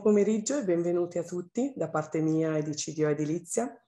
Buon pomeriggio e benvenuti a tutti da parte mia e di CDO Edilizia.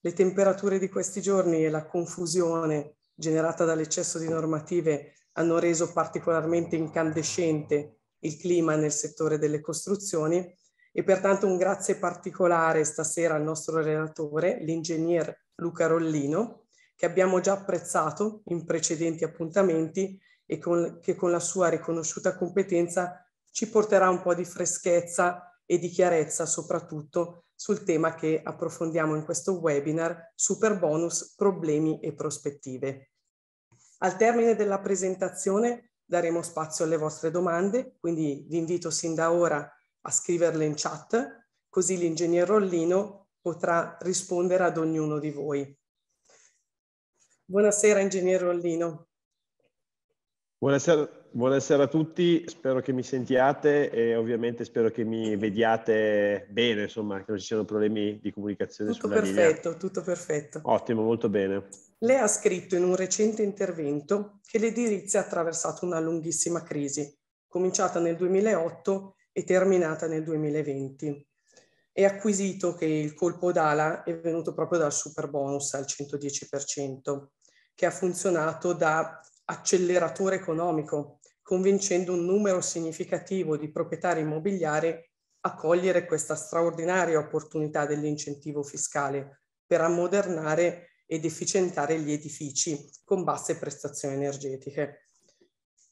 Le temperature di questi giorni e la confusione generata dall'eccesso di normative hanno reso particolarmente incandescente il clima nel settore delle costruzioni e pertanto un grazie particolare stasera al nostro relatore, l'ingegner Luca Rollino, che abbiamo già apprezzato in precedenti appuntamenti e con, che con la sua riconosciuta competenza ci porterà un po' di freschezza e di chiarezza soprattutto sul tema che approfondiamo in questo webinar, super bonus, problemi e prospettive. Al termine della presentazione daremo spazio alle vostre domande, quindi vi invito sin da ora a scriverle in chat, così l'ingegner Rollino potrà rispondere ad ognuno di voi. Buonasera, ingegner Rollino. Buonasera, Buonasera a tutti, spero che mi sentiate e ovviamente spero che mi vediate bene, insomma, che non ci siano problemi di comunicazione tutto sulla perfetto, linea. Tutto perfetto, Ottimo, molto bene. Lei ha scritto in un recente intervento che l'edilizia ha attraversato una lunghissima crisi, cominciata nel 2008 e terminata nel 2020. È acquisito che il colpo d'ala è venuto proprio dal super bonus al 110%, che ha funzionato da acceleratore economico convincendo un numero significativo di proprietari immobiliari a cogliere questa straordinaria opportunità dell'incentivo fiscale per ammodernare ed efficientare gli edifici con basse prestazioni energetiche.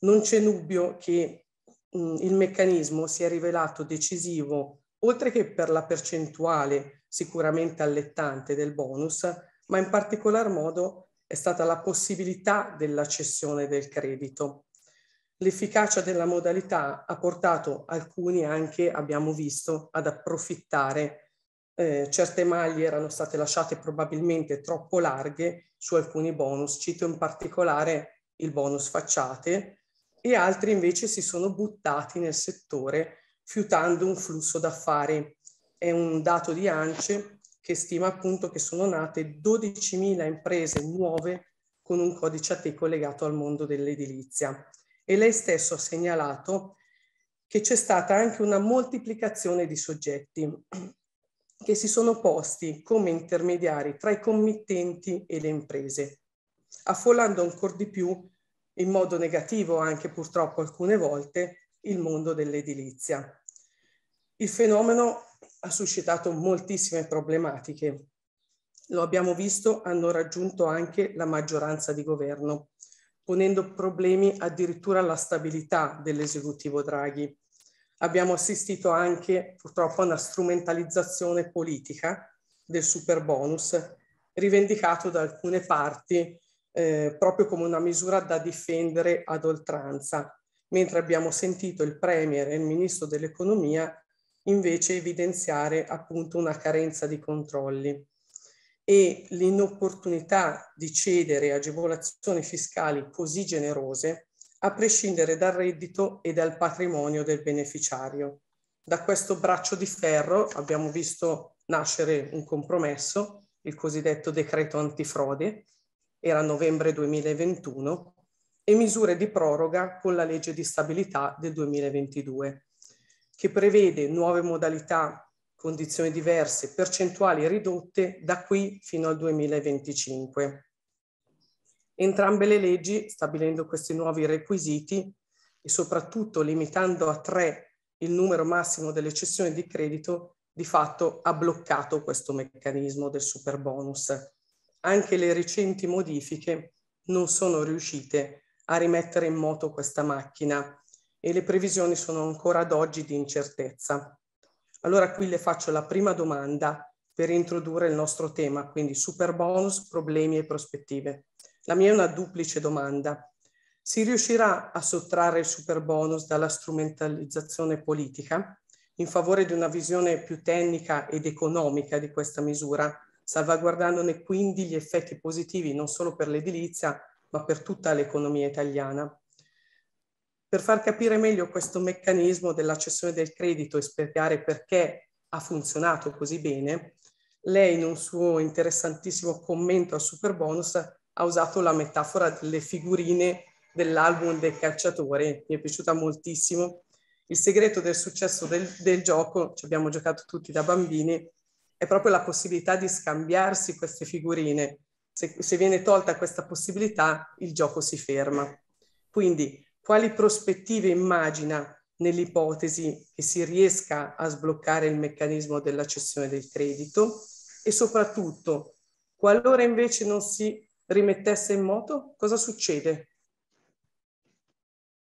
Non c'è dubbio che mh, mm, il meccanismo si è rivelato decisivo, oltre che per la percentuale sicuramente allettante del bonus, ma in particolar modo è stata la possibilità della cessione del credito, L'efficacia della modalità ha portato alcuni anche, abbiamo visto, ad approfittare. Eh, certe maglie erano state lasciate probabilmente troppo larghe su alcuni bonus, cito in particolare il bonus facciate, e altri invece si sono buttati nel settore fiutando un flusso d'affari. È un dato di ANCE che stima appunto che sono nate 12.000 imprese nuove con un codice a teco legato al mondo dell'edilizia e lei stesso ha segnalato che c'è stata anche una moltiplicazione di soggetti che si sono posti come intermediari tra i committenti e le imprese, affollando ancora di più, in modo negativo anche purtroppo alcune volte, il mondo dell'edilizia. Il fenomeno ha suscitato moltissime problematiche. Lo abbiamo visto, hanno raggiunto anche la maggioranza di governo ponendo problemi addirittura alla stabilità dell'esecutivo Draghi. Abbiamo assistito anche purtroppo a una strumentalizzazione politica del super bonus, rivendicato da alcune parti eh, proprio come una misura da difendere ad oltranza, mentre abbiamo sentito il Premier e il Ministro dell'Economia invece evidenziare appunto una carenza di controlli e l'inopportunità di cedere agevolazioni fiscali così generose a prescindere dal reddito e dal patrimonio del beneficiario. Da questo braccio di ferro abbiamo visto nascere un compromesso, il cosiddetto decreto antifrode, era novembre 2021, e misure di proroga con la legge di stabilità del 2022, che prevede nuove modalità condizioni diverse, percentuali ridotte da qui fino al 2025. Entrambe le leggi, stabilendo questi nuovi requisiti e soprattutto limitando a tre il numero massimo delle cessioni di credito, di fatto ha bloccato questo meccanismo del super bonus. Anche le recenti modifiche non sono riuscite a rimettere in moto questa macchina e le previsioni sono ancora ad oggi di incertezza. Allora qui le faccio la prima domanda per introdurre il nostro tema, quindi super bonus, problemi e prospettive. La mia è una duplice domanda. Si riuscirà a sottrarre il super bonus dalla strumentalizzazione politica in favore di una visione più tecnica ed economica di questa misura, salvaguardandone quindi gli effetti positivi non solo per l'edilizia, ma per tutta l'economia italiana? Per far capire meglio questo meccanismo della cessione del credito e spiegare perché ha funzionato così bene, lei in un suo interessantissimo commento a Superbonus ha usato la metafora delle figurine dell'album dei calciatori, mi è piaciuta moltissimo. Il segreto del successo del, del gioco, ci abbiamo giocato tutti da bambini, è proprio la possibilità di scambiarsi queste figurine. Se, se viene tolta questa possibilità, il gioco si ferma. Quindi quali prospettive immagina nell'ipotesi che si riesca a sbloccare il meccanismo della cessione del credito e soprattutto qualora invece non si rimettesse in moto, cosa succede?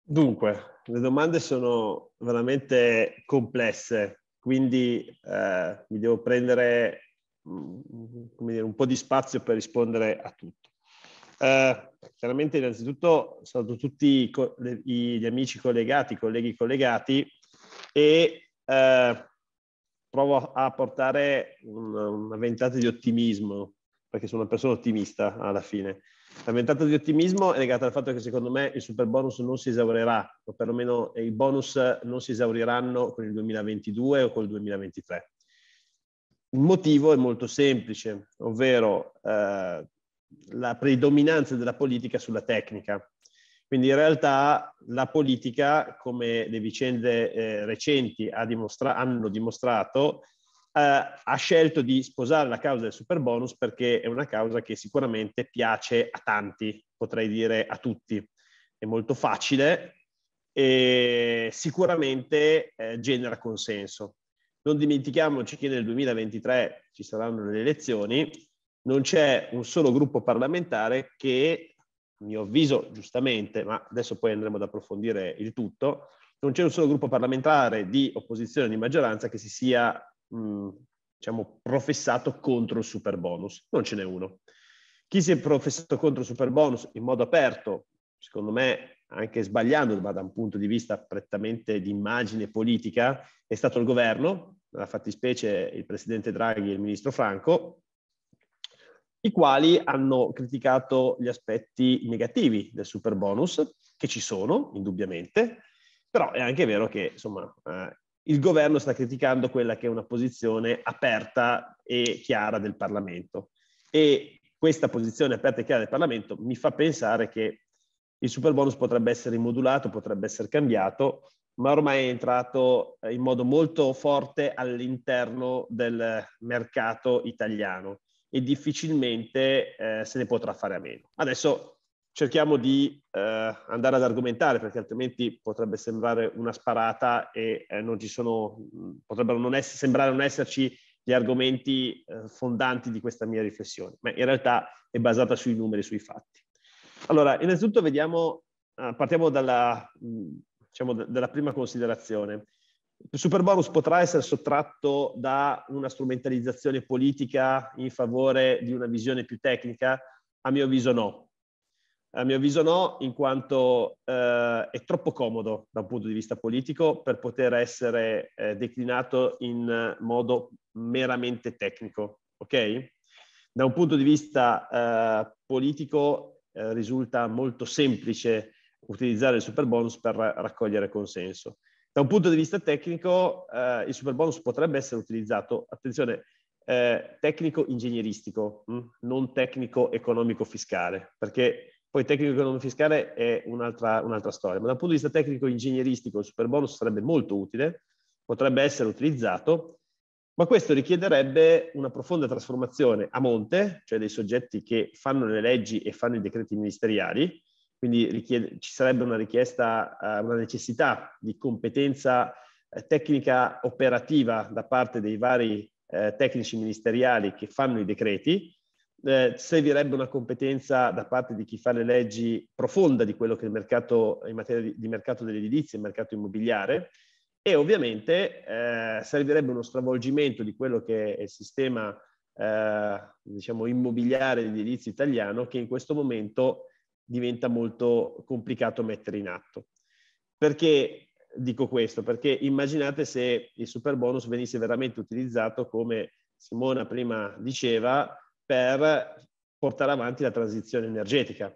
Dunque, le domande sono veramente complesse, quindi eh, mi devo prendere mm, dire, un po' di spazio per rispondere a tutto. Eh, chiaramente innanzitutto saluto tutti gli amici collegati, i colleghi collegati e eh, provo a portare una, una ventata di ottimismo, perché sono una persona ottimista alla fine. La ventata di ottimismo è legata al fatto che secondo me il super bonus non si esaurirà, o perlomeno i bonus non si esauriranno con il 2022 o col 2023. Il motivo è molto semplice, ovvero eh, la predominanza della politica sulla tecnica. Quindi in realtà la politica, come le vicende eh, recenti ha dimostra- hanno dimostrato, eh, ha scelto di sposare la causa del super bonus perché è una causa che sicuramente piace a tanti, potrei dire a tutti. È molto facile e sicuramente eh, genera consenso. Non dimentichiamoci che nel 2023 ci saranno le elezioni non c'è un solo gruppo parlamentare che, a mio avviso giustamente, ma adesso poi andremo ad approfondire il tutto, non c'è un solo gruppo parlamentare di opposizione di maggioranza che si sia mh, mm, diciamo, professato contro il super bonus. Non ce n'è uno. Chi si è professato contro il super bonus in modo aperto, secondo me anche sbagliando, ma da un punto di vista prettamente di immagine politica, è stato il governo, nella fattispecie il presidente Draghi e il ministro Franco, i quali hanno criticato gli aspetti negativi del super bonus, che ci sono indubbiamente, però è anche vero che insomma, eh, il governo sta criticando quella che è una posizione aperta e chiara del Parlamento. E questa posizione aperta e chiara del Parlamento mi fa pensare che il super bonus potrebbe essere rimodulato, potrebbe essere cambiato, ma ormai è entrato in modo molto forte all'interno del mercato italiano e difficilmente eh, se ne potrà fare a meno. Adesso cerchiamo di eh, andare ad argomentare perché altrimenti potrebbe sembrare una sparata e eh, non sono, potrebbero non essere, sembrare non esserci gli argomenti eh, fondanti di questa mia riflessione, ma in realtà è basata sui numeri, sui fatti. Allora, innanzitutto vediamo, eh, partiamo dalla, diciamo, dalla prima considerazione. Super bonus potrà essere sottratto da una strumentalizzazione politica in favore di una visione più tecnica? A mio avviso no. A mio avviso no, in quanto eh, è troppo comodo da un punto di vista politico per poter essere eh, declinato in modo meramente tecnico. Okay? Da un punto di vista eh, politico eh, risulta molto semplice utilizzare il super bonus per raccogliere consenso. Da un punto di vista tecnico, eh, il super bonus potrebbe essere utilizzato, attenzione, eh, tecnico-ingegneristico, mm, non tecnico-economico-fiscale, perché poi tecnico-economico-fiscale è un'altra, un'altra storia, ma dal punto di vista tecnico-ingegneristico il super bonus sarebbe molto utile, potrebbe essere utilizzato, ma questo richiederebbe una profonda trasformazione a monte, cioè dei soggetti che fanno le leggi e fanno i decreti ministeriali, quindi richiede, ci sarebbe una richiesta, eh, una necessità di competenza eh, tecnica operativa da parte dei vari eh, tecnici ministeriali che fanno i decreti, eh, servirebbe una competenza da parte di chi fa le leggi profonda di quello che è il mercato in materia di, di mercato dell'edilizia, e mercato immobiliare e ovviamente eh, servirebbe uno stravolgimento di quello che è il sistema eh, diciamo immobiliare dell'edilizia italiano che in questo momento diventa molto complicato mettere in atto. Perché dico questo? Perché immaginate se il super bonus venisse veramente utilizzato come Simona prima diceva per portare avanti la transizione energetica.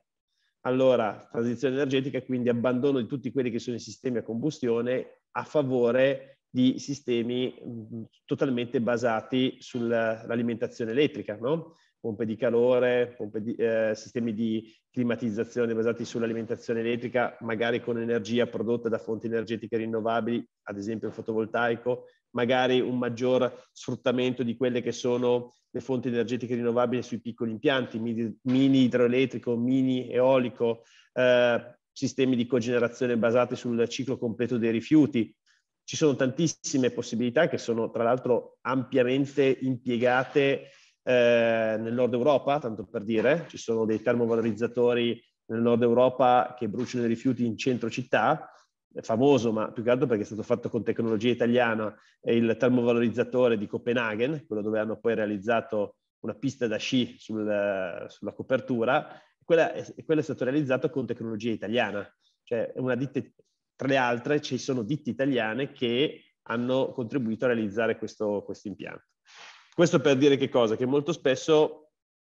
Allora, transizione energetica, quindi abbandono di tutti quelli che sono i sistemi a combustione a favore di sistemi mm, totalmente basati sull'alimentazione elettrica, no? pompe di calore, pompe di, eh, sistemi di climatizzazione basati sull'alimentazione elettrica, magari con energia prodotta da fonti energetiche rinnovabili, ad esempio il fotovoltaico, magari un maggior sfruttamento di quelle che sono le fonti energetiche rinnovabili sui piccoli impianti, mini idroelettrico, mini eolico, eh, sistemi di cogenerazione basati sul ciclo completo dei rifiuti. Ci sono tantissime possibilità che sono tra l'altro ampiamente impiegate eh, nel nord Europa, tanto per dire, ci sono dei termovalorizzatori nel nord Europa che bruciano i rifiuti in centro città, è famoso ma più che altro perché è stato fatto con tecnologia italiana, è il termovalorizzatore di Copenaghen, quello dove hanno poi realizzato una pista da sci sul, sulla copertura, quella è, quello è stato realizzato con tecnologia italiana, cioè una ditta, tra le altre ci sono ditte italiane che hanno contribuito a realizzare questo, questo impianto. Questo per dire che cosa? Che molto spesso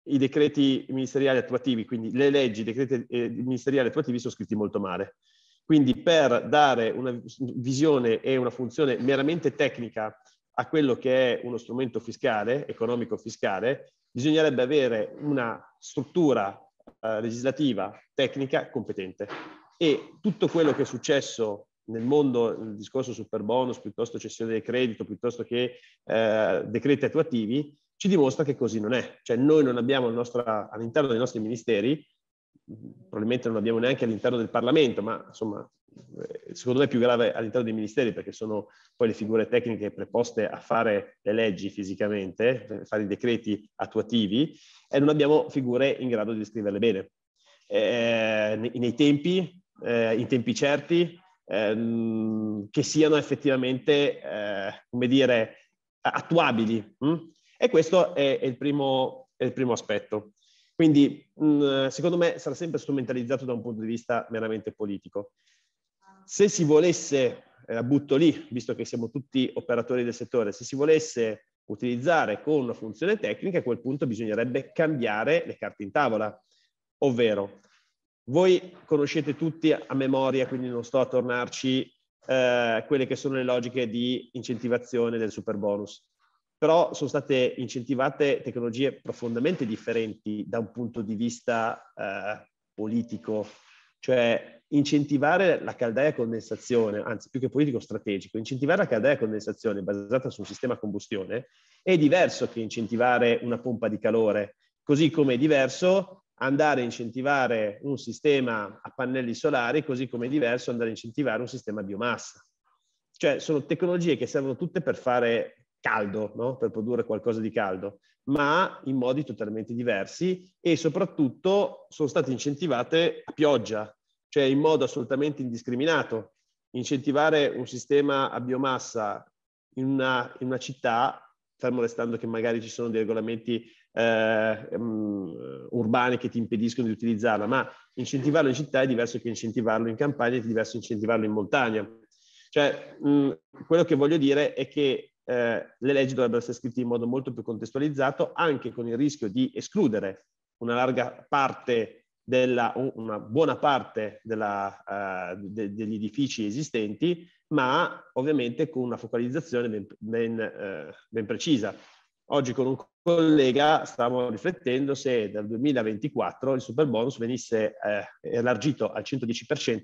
i decreti ministeriali attuativi, quindi le leggi, i decreti eh, ministeriali attuativi sono scritti molto male. Quindi per dare una visione e una funzione meramente tecnica a quello che è uno strumento fiscale, economico fiscale, bisognerebbe avere una struttura eh, legislativa, tecnica, competente. E tutto quello che è successo nel mondo il discorso super bonus, piuttosto cessione del credito, piuttosto che eh, decreti attuativi, ci dimostra che così non è. Cioè noi non abbiamo nostro, all'interno dei nostri ministeri, probabilmente non abbiamo neanche all'interno del Parlamento, ma insomma eh, secondo me è più grave all'interno dei ministeri perché sono poi le figure tecniche preposte a fare le leggi fisicamente, eh, fare i decreti attuativi e non abbiamo figure in grado di scriverle bene. Eh, nei tempi, eh, in tempi certi, Ehm, che siano effettivamente, eh, come dire, attuabili. Mh? Hm? E questo è, è, il primo, è, il primo, aspetto. Quindi, mh, mm, secondo me, sarà sempre strumentalizzato da un punto di vista meramente politico. Se si volesse, eh, la butto lì, visto che siamo tutti operatori del settore, se si volesse utilizzare con una funzione tecnica, a quel punto bisognerebbe cambiare le carte in tavola, ovvero voi conoscete tutti a memoria, quindi non sto a tornarci, eh, quelle che sono le logiche di incentivazione del super bonus. Però sono state incentivate tecnologie profondamente differenti da un punto di vista eh, politico, cioè incentivare la caldaia a condensazione, anzi più che politico strategico, incentivare la caldaia a condensazione basata su un sistema a combustione è diverso che incentivare una pompa di calore, così come è diverso andare a incentivare un sistema a pannelli solari, così come è diverso andare a incentivare un sistema a biomassa. Cioè sono tecnologie che servono tutte per fare caldo, no? per produrre qualcosa di caldo, ma in modi totalmente diversi e soprattutto sono state incentivate a pioggia, cioè in modo assolutamente indiscriminato. Incentivare un sistema a biomassa in una, in una città, fermo restando che magari ci sono dei regolamenti eh, ehm, urbane che ti impediscono di utilizzarla, ma incentivarlo in città è diverso che incentivarlo in campagna, è diverso incentivarlo in montagna. Cioè, mh, mm, quello che voglio dire è che eh, le leggi dovrebbero essere scritte in modo molto più contestualizzato, anche con il rischio di escludere una larga parte della, una buona parte della, uh, de, degli edifici esistenti, ma ovviamente con una focalizzazione ben, ben, uh, ben precisa. Oggi con un collega stavamo riflettendo se dal 2024 il super bonus venisse eh, elargito al 110%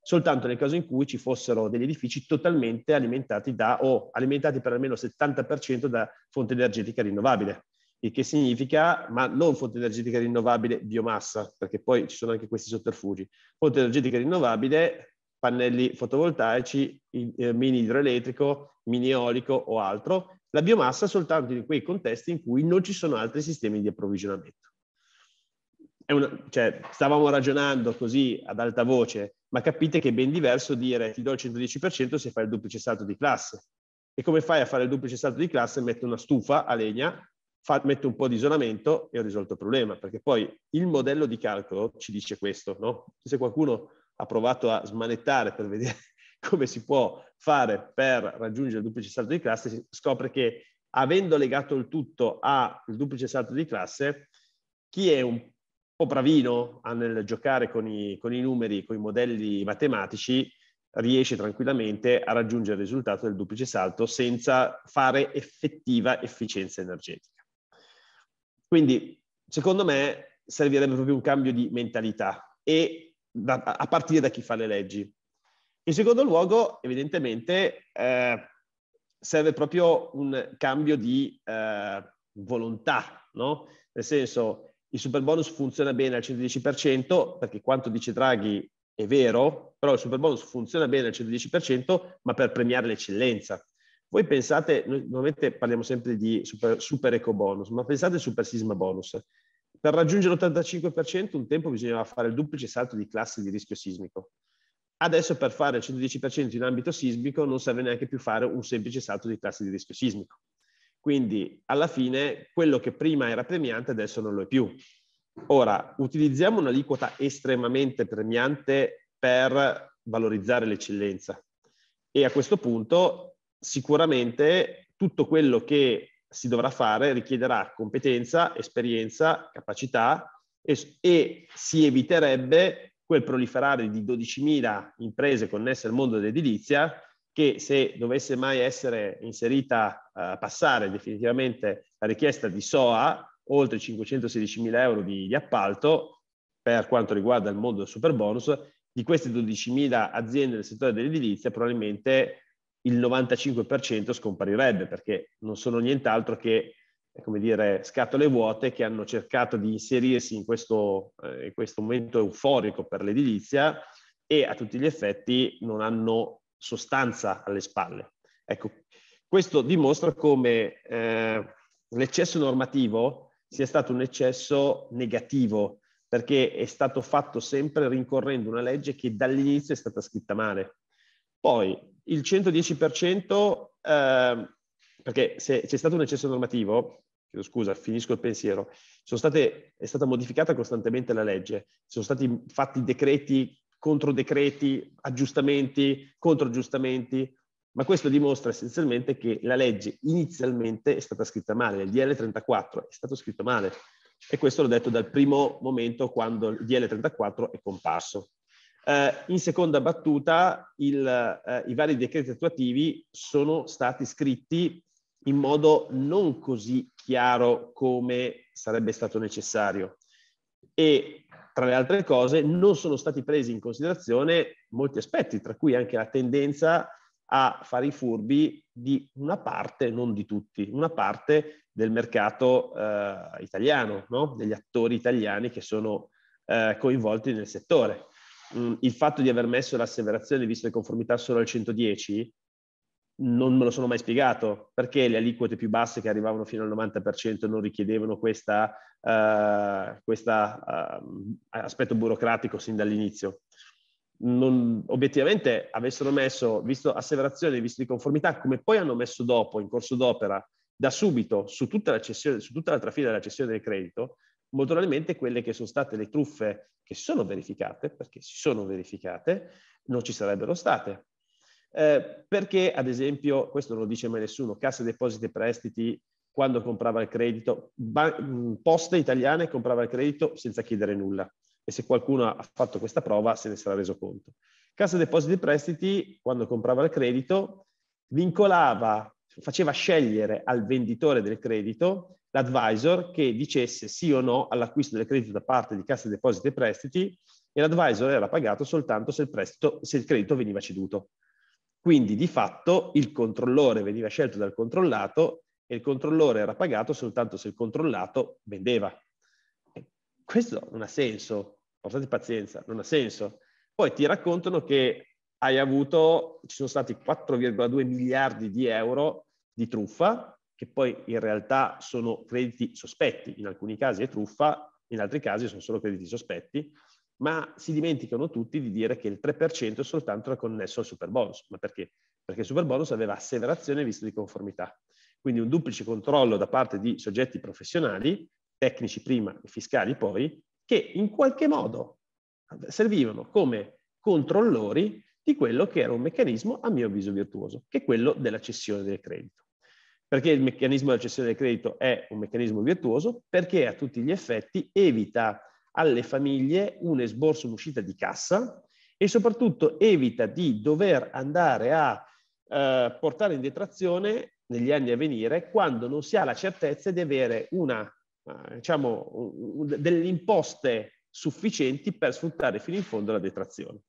soltanto nel caso in cui ci fossero degli edifici totalmente alimentati da o alimentati per almeno il 70% da fonte energetica rinnovabile, il che significa, ma non fonte energetica rinnovabile biomassa, perché poi ci sono anche questi sotterfugi, fonte energetica rinnovabile, pannelli fotovoltaici, eh, mini idroelettrico, mini eolico o altro, la biomassa soltanto in quei contesti in cui non ci sono altri sistemi di approvvigionamento. Una, cioè, stavamo ragionando così ad alta voce, ma capite che è ben diverso dire ti do il 110% se fai il duplice salto di classe. E come fai a fare il duplice salto di classe? Metto una stufa a legna, fa, metto un po' di isolamento e ho risolto il problema, perché poi il modello di calcolo ci dice questo, no? Se qualcuno ha provato a smanettare per vedere come si può fare per raggiungere il duplice salto di classe, si scopre che avendo legato il tutto al duplice salto di classe, chi è un po' bravino nel giocare con i, con i numeri, con i modelli matematici, riesce tranquillamente a raggiungere il risultato del duplice salto senza fare effettiva efficienza energetica. Quindi, secondo me, servirebbe proprio un cambio di mentalità e da, a partire da chi fa le leggi. In secondo luogo, evidentemente, eh, serve proprio un cambio di eh, volontà, no? Nel senso, il super bonus funziona bene al 110%, perché quanto dice Draghi è vero, però il super bonus funziona bene al 110%, ma per premiare l'eccellenza. Voi pensate, noi normalmente parliamo sempre di super, super eco bonus, ma pensate al super sisma bonus. Per raggiungere l'85% un tempo bisognava fare il duplice salto di classe di rischio sismico. Adesso per fare il 110% in ambito sismico non serve neanche più fare un semplice salto di tasso di rischio sismico. Quindi alla fine quello che prima era premiante adesso non lo è più. Ora, utilizziamo un'aliquota estremamente premiante per valorizzare l'eccellenza e a questo punto sicuramente tutto quello che si dovrà fare richiederà competenza, esperienza, capacità e, e si eviterebbe quel proliferare di 12.000 imprese connesse al mondo dell'edilizia che se dovesse mai essere inserita, eh, passare definitivamente la richiesta di SOA, oltre 516.000 euro di, di appalto per quanto riguarda il mondo del super bonus, di queste 12.000 aziende del settore dell'edilizia probabilmente il 95% scomparirebbe perché non sono nient'altro che come dire, scatole vuote che hanno cercato di inserirsi in questo, eh, in questo momento euforico per l'edilizia e a tutti gli effetti non hanno sostanza alle spalle. Ecco, questo dimostra come eh, l'eccesso normativo sia stato un eccesso negativo, perché è stato fatto sempre rincorrendo una legge che dall'inizio è stata scritta male. Poi il 110% eh, perché se c'è stato un eccesso normativo, chiedo scusa, finisco il pensiero, state, è stata modificata costantemente la legge, sono stati fatti decreti, contro decreti, aggiustamenti, contro aggiustamenti, ma questo dimostra essenzialmente che la legge inizialmente è stata scritta male, il DL34 è stato scritto male e questo l'ho detto dal primo momento quando il DL34 è comparso. Eh, in seconda battuta il, eh, i vari decreti attuativi sono stati scritti in modo non così chiaro come sarebbe stato necessario. E tra le altre cose non sono stati presi in considerazione molti aspetti, tra cui anche la tendenza a fare i furbi di una parte, non di tutti, una parte del mercato eh, italiano, no? degli attori italiani che sono eh, coinvolti nel settore. Mm, il fatto di aver messo l'asseverazione di vista e conformità solo al 110 non me lo sono mai spiegato perché le aliquote più basse che arrivavano fino al 90% non richiedevano questo uh, eh, uh, eh, aspetto burocratico sin dall'inizio. Non, obiettivamente avessero messo, visto asseverazione, visto di conformità, come poi hanno messo dopo, in corso d'opera, da subito su tutta la, cessione, su tutta la trafila della cessione del credito, molto probabilmente quelle che sono state le truffe che si sono verificate, perché si sono verificate, non ci sarebbero state eh, perché, ad esempio, questo non lo dice mai nessuno, Cassa Depositi e Prestiti quando comprava il credito, ba- mm, poste italiane comprava il credito senza chiedere nulla e se qualcuno ha fatto questa prova se ne sarà reso conto. Cassa Depositi e Prestiti, quando comprava il credito, vincolava, faceva scegliere al venditore del credito l'advisor che dicesse sì o no all'acquisto del credito da parte di Cassa Depositi e Prestiti e l'advisor era pagato soltanto se il, prestito, se il credito veniva ceduto. Quindi di fatto il controllore veniva scelto dal controllato e il controllore era pagato soltanto se il controllato vendeva. Questo non ha senso, portate pazienza, non ha senso. Poi ti raccontano che hai avuto, ci sono stati 4,2 miliardi di euro di truffa, che poi in realtà sono crediti sospetti, in alcuni casi è truffa, in altri casi sono solo crediti sospetti, ma si dimenticano tutti di dire che il 3% soltanto era connesso al super bonus. Ma perché? Perché il super bonus aveva asseverazione visto di conformità. Quindi un duplice controllo da parte di soggetti professionali, tecnici prima e fiscali poi, che in qualche modo servivano come controllori di quello che era un meccanismo a mio avviso virtuoso, che è quello della cessione del credito. Perché il meccanismo della cessione del credito è un meccanismo virtuoso? Perché a tutti gli effetti evita alle famiglie un esborso, un'uscita di cassa e soprattutto evita di dover andare a eh, portare in detrazione negli anni a venire quando non si ha la certezza di avere una, eh, diciamo, delle imposte sufficienti per sfruttare fino in fondo la detrazione.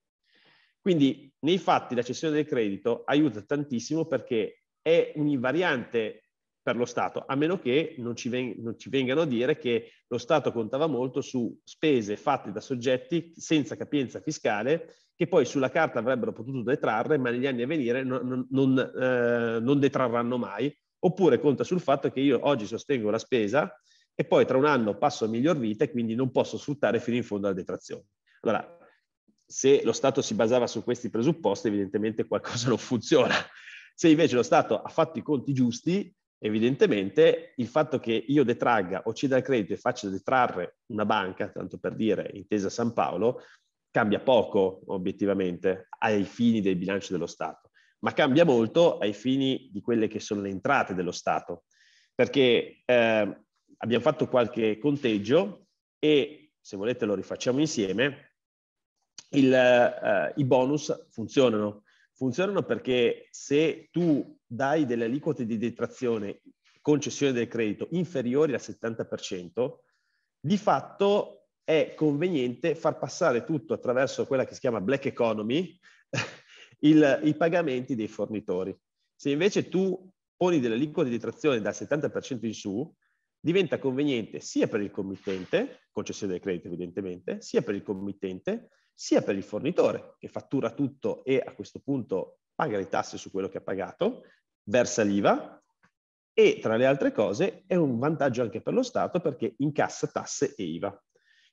Quindi nei fatti la cessione del credito aiuta tantissimo perché è un'invariante per lo Stato, a meno che non ci, veng- non ci, vengano a dire che lo Stato contava molto su spese fatte da soggetti senza capienza fiscale che poi sulla carta avrebbero potuto detrarre, ma negli anni a venire non, non, eh, non detrarranno mai. Oppure conta sul fatto che io oggi sostengo la spesa e poi tra un anno passo a miglior vita e quindi non posso sfruttare fino in fondo la detrazione. Allora, se lo Stato si basava su questi presupposti, evidentemente qualcosa non funziona. Se invece lo Stato ha fatto i conti giusti, Evidentemente il fatto che io detragga o ci dà il credito e faccia detrarre una banca, tanto per dire intesa San Paolo, cambia poco obiettivamente ai fini del bilancio dello Stato, ma cambia molto ai fini di quelle che sono le entrate dello Stato, perché eh, abbiamo fatto qualche conteggio e se volete lo rifacciamo insieme, il, eh, i bonus funzionano, funzionano perché se tu dai delle aliquote di detrazione concessione del credito inferiori al 70%, di fatto è conveniente far passare tutto attraverso quella che si chiama black economy, il, i pagamenti dei fornitori. Se invece tu poni delle aliquote di detrazione dal 70% in su, diventa conveniente sia per il committente, concessione del credito evidentemente, sia per il committente, sia per il fornitore che fattura tutto e a questo punto paga le tasse su quello che ha pagato, versa l'IVA e tra le altre cose è un vantaggio anche per lo Stato perché incassa tasse e IVA.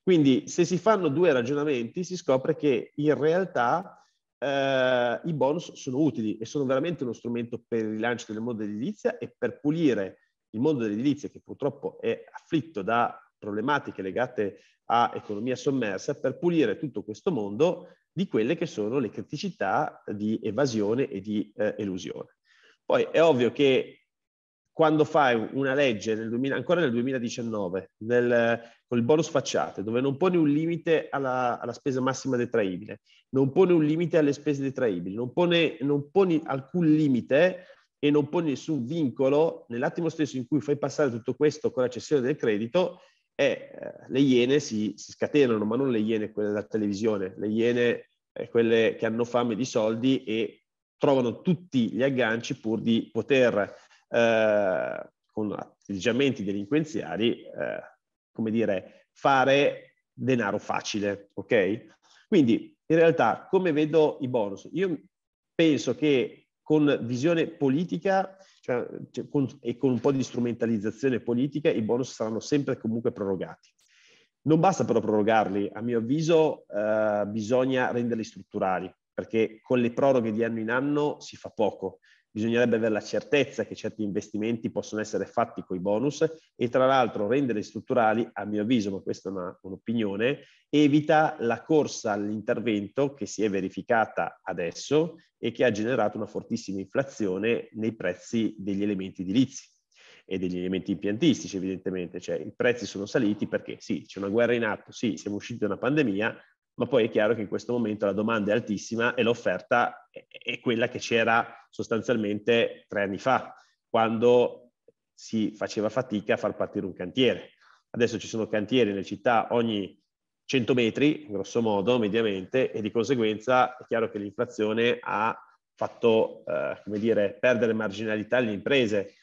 Quindi se si fanno due ragionamenti si scopre che in realtà eh, i bonus sono utili e sono veramente uno strumento per il rilancio del mondo dell'edilizia e per pulire il mondo dell'edilizia che purtroppo è afflitto da problematiche legate a economia sommersa per pulire tutto questo mondo di quelle che sono le criticità di evasione e di eh, elusione. Poi è ovvio che quando fai una legge, nel 2000, ancora nel 2019, nel, con il bonus facciate, dove non pone un limite alla, alla, spesa massima detraibile, non pone un limite alle spese detraibili, non pone, non pone alcun limite e non pone nessun vincolo, nell'attimo stesso in cui fai passare tutto questo con la cessione del credito, e eh, le iene si, si, scatenano, ma non le iene quelle della televisione, le iene eh, quelle che hanno fame di soldi e trovano tutti gli agganci pur di poter, eh, con atteggiamenti delinquenziali, eh, come dire, fare denaro facile, ok? Quindi in realtà come vedo i bonus? Io penso che con visione politica cioè, e con un po' di strumentalizzazione politica i bonus saranno sempre comunque prorogati. Non basta però prorogarli, a mio avviso eh, bisogna renderli strutturali, perché con le proroghe di anno in anno si fa poco. Bisognerebbe avere la certezza che certi investimenti possono essere fatti con i bonus e tra l'altro rendere strutturali, a mio avviso, ma questa è una, un'opinione, evita la corsa all'intervento che si è verificata adesso e che ha generato una fortissima inflazione nei prezzi degli elementi edilizi e degli elementi impiantistici, evidentemente. Cioè i prezzi sono saliti perché sì, c'è una guerra in atto, sì, siamo usciti da una pandemia, ma poi è chiaro che in questo momento la domanda è altissima e l'offerta è quella che c'era sostanzialmente tre anni fa, quando si faceva fatica a far partire un cantiere. Adesso ci sono cantieri nelle città ogni 100 metri, grosso modo, mediamente, e di conseguenza è chiaro che l'inflazione ha fatto, eh, come dire, perdere marginalità alle imprese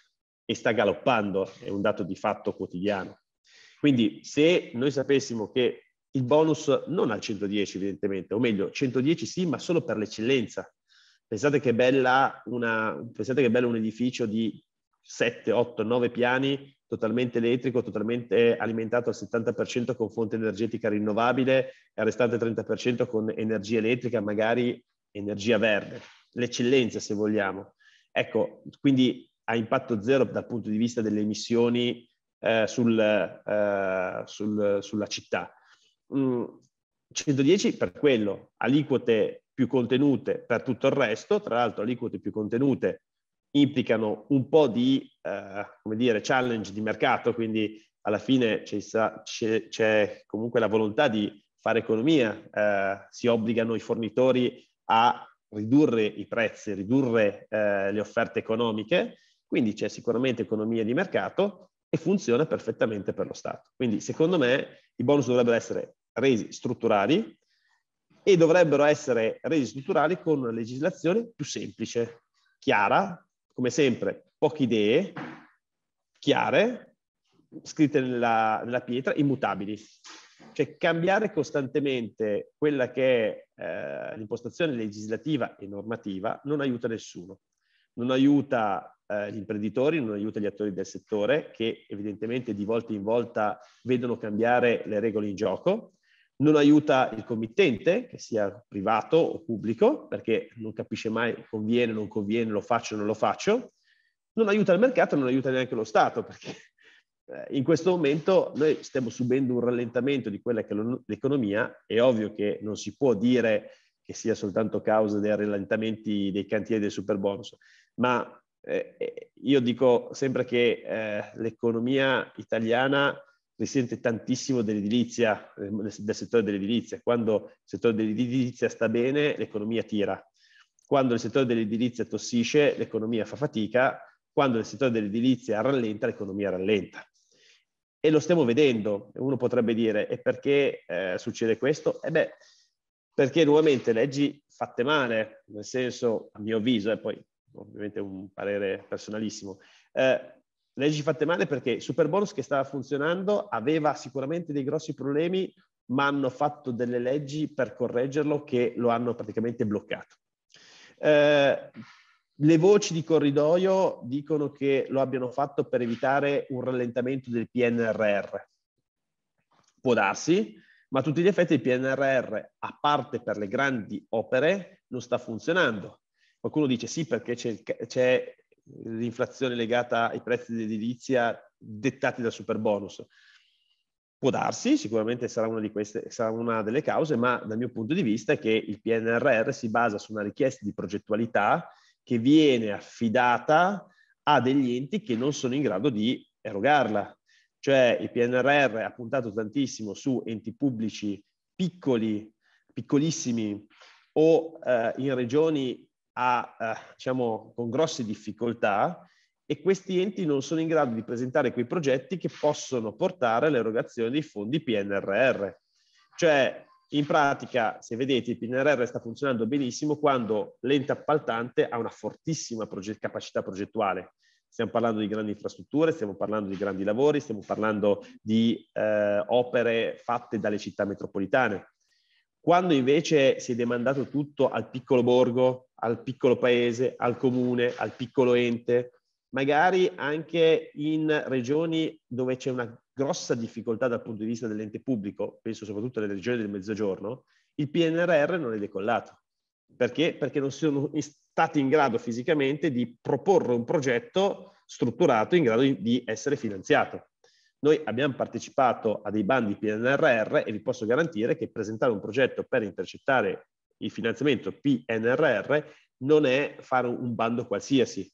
e sta galoppando, è un dato di fatto quotidiano. Quindi se noi sapessimo che il bonus non al 110 evidentemente, o meglio 110 sì, ma solo per l'eccellenza. Pensate che, bella una, pensate che bello un edificio di 7, 8, 9 piani, totalmente elettrico, totalmente alimentato al 70% con fonte energetica rinnovabile e al restante 30% con energia elettrica, magari energia verde. L'eccellenza se vogliamo. Ecco, quindi a impatto zero dal punto di vista delle emissioni eh, sul, eh, sul, sulla città 110 mm, per quello, aliquote più contenute per tutto il resto, tra l'altro aliquote più contenute implicano un po' di, eh, come dire, challenge di mercato, quindi alla fine c'è, c'è comunque la volontà di fare economia, eh, si obbligano i fornitori a ridurre i prezzi, ridurre eh, le offerte economiche, quindi c'è sicuramente economia di mercato e funziona perfettamente per lo Stato. Quindi secondo me i bonus dovrebbero essere resi strutturali e dovrebbero essere resi strutturali con una legislazione più semplice, chiara, come sempre, poche idee, chiare, scritte nella, nella pietra, immutabili. Cioè cambiare costantemente quella che è eh, l'impostazione legislativa e normativa non aiuta nessuno. Non aiuta eh, gli imprenditori, non aiuta gli attori del settore che evidentemente di volta in volta vedono cambiare le regole in gioco, non aiuta il committente, che sia privato o pubblico, perché non capisce mai conviene, non conviene, lo faccio, non lo faccio, non aiuta il mercato, non aiuta neanche lo Stato, perché eh, in questo momento noi stiamo subendo un rallentamento di quella che è l'economia, è ovvio che non si può dire che sia soltanto causa dei rallentamenti dei cantieri del super bonus, ma eh, eh, io dico sempre che l'economia italiana ne tantissimo dell'edilizia, ehm, del settore dell'edilizia. Quando il settore dell'edilizia sta bene, l'economia tira. Quando il settore dell'edilizia tossisce, l'economia fa fatica. Quando il settore dell'edilizia rallenta, l'economia rallenta. E lo stiamo vedendo. Uno potrebbe dire, e perché eh, succede questo? E eh beh, perché nuovamente leggi fatte male, nel senso, a mio avviso, e eh, poi ovviamente un parere personalissimo, eh, leggi fatte male perché Super Bonus che stava funzionando aveva sicuramente dei grossi problemi, ma hanno fatto delle leggi per correggerlo che lo hanno praticamente bloccato. Eh, le voci di corridoio dicono che lo abbiano fatto per evitare un rallentamento del PNRR. Può darsi, ma a tutti gli effetti il PNRR, a parte per le grandi opere, non sta funzionando. Qualcuno dice sì perché c'è, c'è l'inflazione legata ai prezzi dell'edilizia dettati dal super bonus. Può darsi, sicuramente sarà una, queste, sarà una delle cause, ma dal mio punto di vista è che il PNRR si basa su una richiesta di progettualità che viene affidata a degli enti che non sono in grado di erogarla. Cioè il PNRR ha puntato tantissimo su enti pubblici piccoli, piccolissimi o eh, in regioni a, a, diciamo, con grosse difficoltà e questi enti non sono in grado di presentare quei progetti che possono portare all'erogazione dei fondi PNRR. Cioè, in pratica, se vedete, il PNRR sta funzionando benissimo quando l'ente appaltante ha una fortissima proget- capacità progettuale. Stiamo parlando di grandi infrastrutture, stiamo parlando di grandi lavori, stiamo parlando di eh, opere fatte dalle città metropolitane. Quando invece si è demandato tutto al piccolo borgo, al piccolo paese, al comune, al piccolo ente, magari anche in regioni dove c'è una grossa difficoltà dal punto di vista dell'ente pubblico, penso soprattutto alle regioni del mezzogiorno, il PNRR non è decollato. Perché? Perché non sono stati in grado fisicamente di proporre un progetto strutturato in grado di essere finanziato. Noi abbiamo partecipato a dei bandi PNRR e vi posso garantire che presentare un progetto per intercettare il finanziamento PNRR non è fare un bando qualsiasi.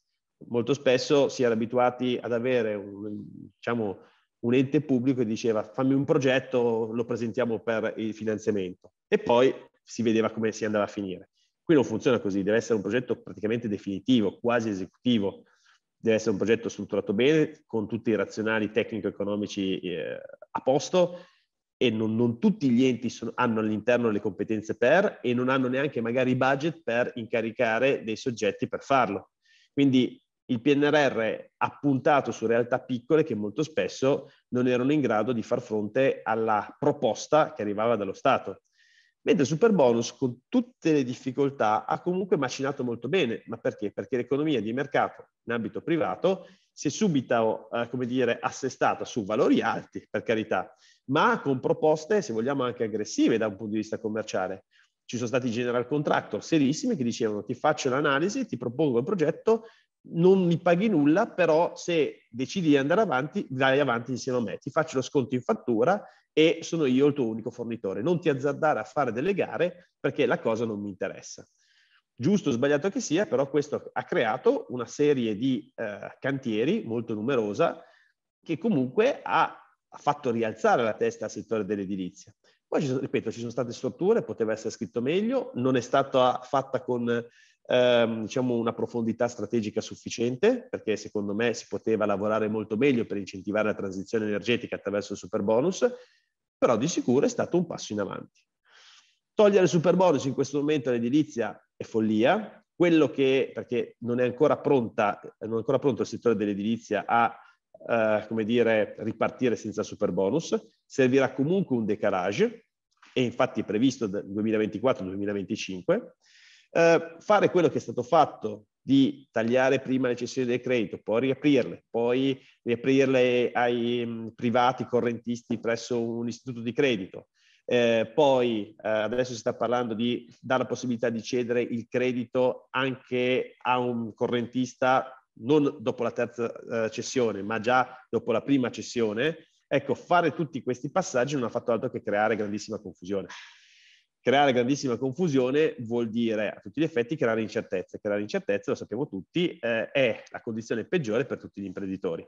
Molto spesso si era abituati ad avere un, diciamo, un ente pubblico che diceva fammi un progetto, lo presentiamo per il finanziamento e poi si vedeva come si andava a finire. Qui non funziona così, deve essere un progetto praticamente definitivo, quasi esecutivo, deve essere un progetto strutturato bene, con tutti i razionali tecnico-economici eh, a posto e non, non tutti gli enti sono, hanno all'interno le competenze per e non hanno neanche magari i budget per incaricare dei soggetti per farlo. Quindi il PNRR ha puntato su realtà piccole che molto spesso non erano in grado di far fronte alla proposta che arrivava dallo Stato. Mentre il superbonus, con tutte le difficoltà, ha comunque macinato molto bene. Ma perché? Perché l'economia di mercato in ambito privato si è subito, eh, come dire, assestata su valori alti, per carità, ma con proposte, se vogliamo, anche aggressive da un punto di vista commerciale. Ci sono stati general contractor serissimi che dicevano ti faccio l'analisi, ti propongo il progetto, non mi paghi nulla, però se decidi di andare avanti, vai avanti insieme a me, ti faccio lo sconto in fattura e sono io il tuo unico fornitore. Non ti azzardare a fare delle gare perché la cosa non mi interessa. Giusto o sbagliato che sia, però questo ha creato una serie di eh, cantieri molto numerosa che comunque ha ha fatto rialzare la testa al settore dell'edilizia. Poi, ci sono, ripeto, ci sono state strutture, poteva essere scritto meglio, non è stata fatta con ehm, diciamo una profondità strategica sufficiente, perché secondo me si poteva lavorare molto meglio per incentivare la transizione energetica attraverso il super bonus, però di sicuro è stato un passo in avanti. Togliere il super bonus in questo momento all'edilizia è follia, quello che, perché non è ancora, pronta, non è ancora pronto il settore dell'edilizia a eh, come dire, ripartire senza super bonus, servirà comunque un decarage, e infatti è previsto dal 2024-2025, eh, fare quello che è stato fatto di tagliare prima le cessioni del credito, poi riaprirle, poi riaprirle ai mm, privati correntisti presso un istituto di credito, eh, poi eh, adesso si sta parlando di dare la possibilità di cedere il credito anche a un correntista non dopo la terza eh, cessione, ma già dopo la prima cessione, ecco, fare tutti questi passaggi non ha fatto altro che creare grandissima confusione. Creare grandissima confusione vuol dire a tutti gli effetti creare incertezze. Creare incertezze, lo sappiamo tutti, eh, è la condizione peggiore per tutti gli imprenditori.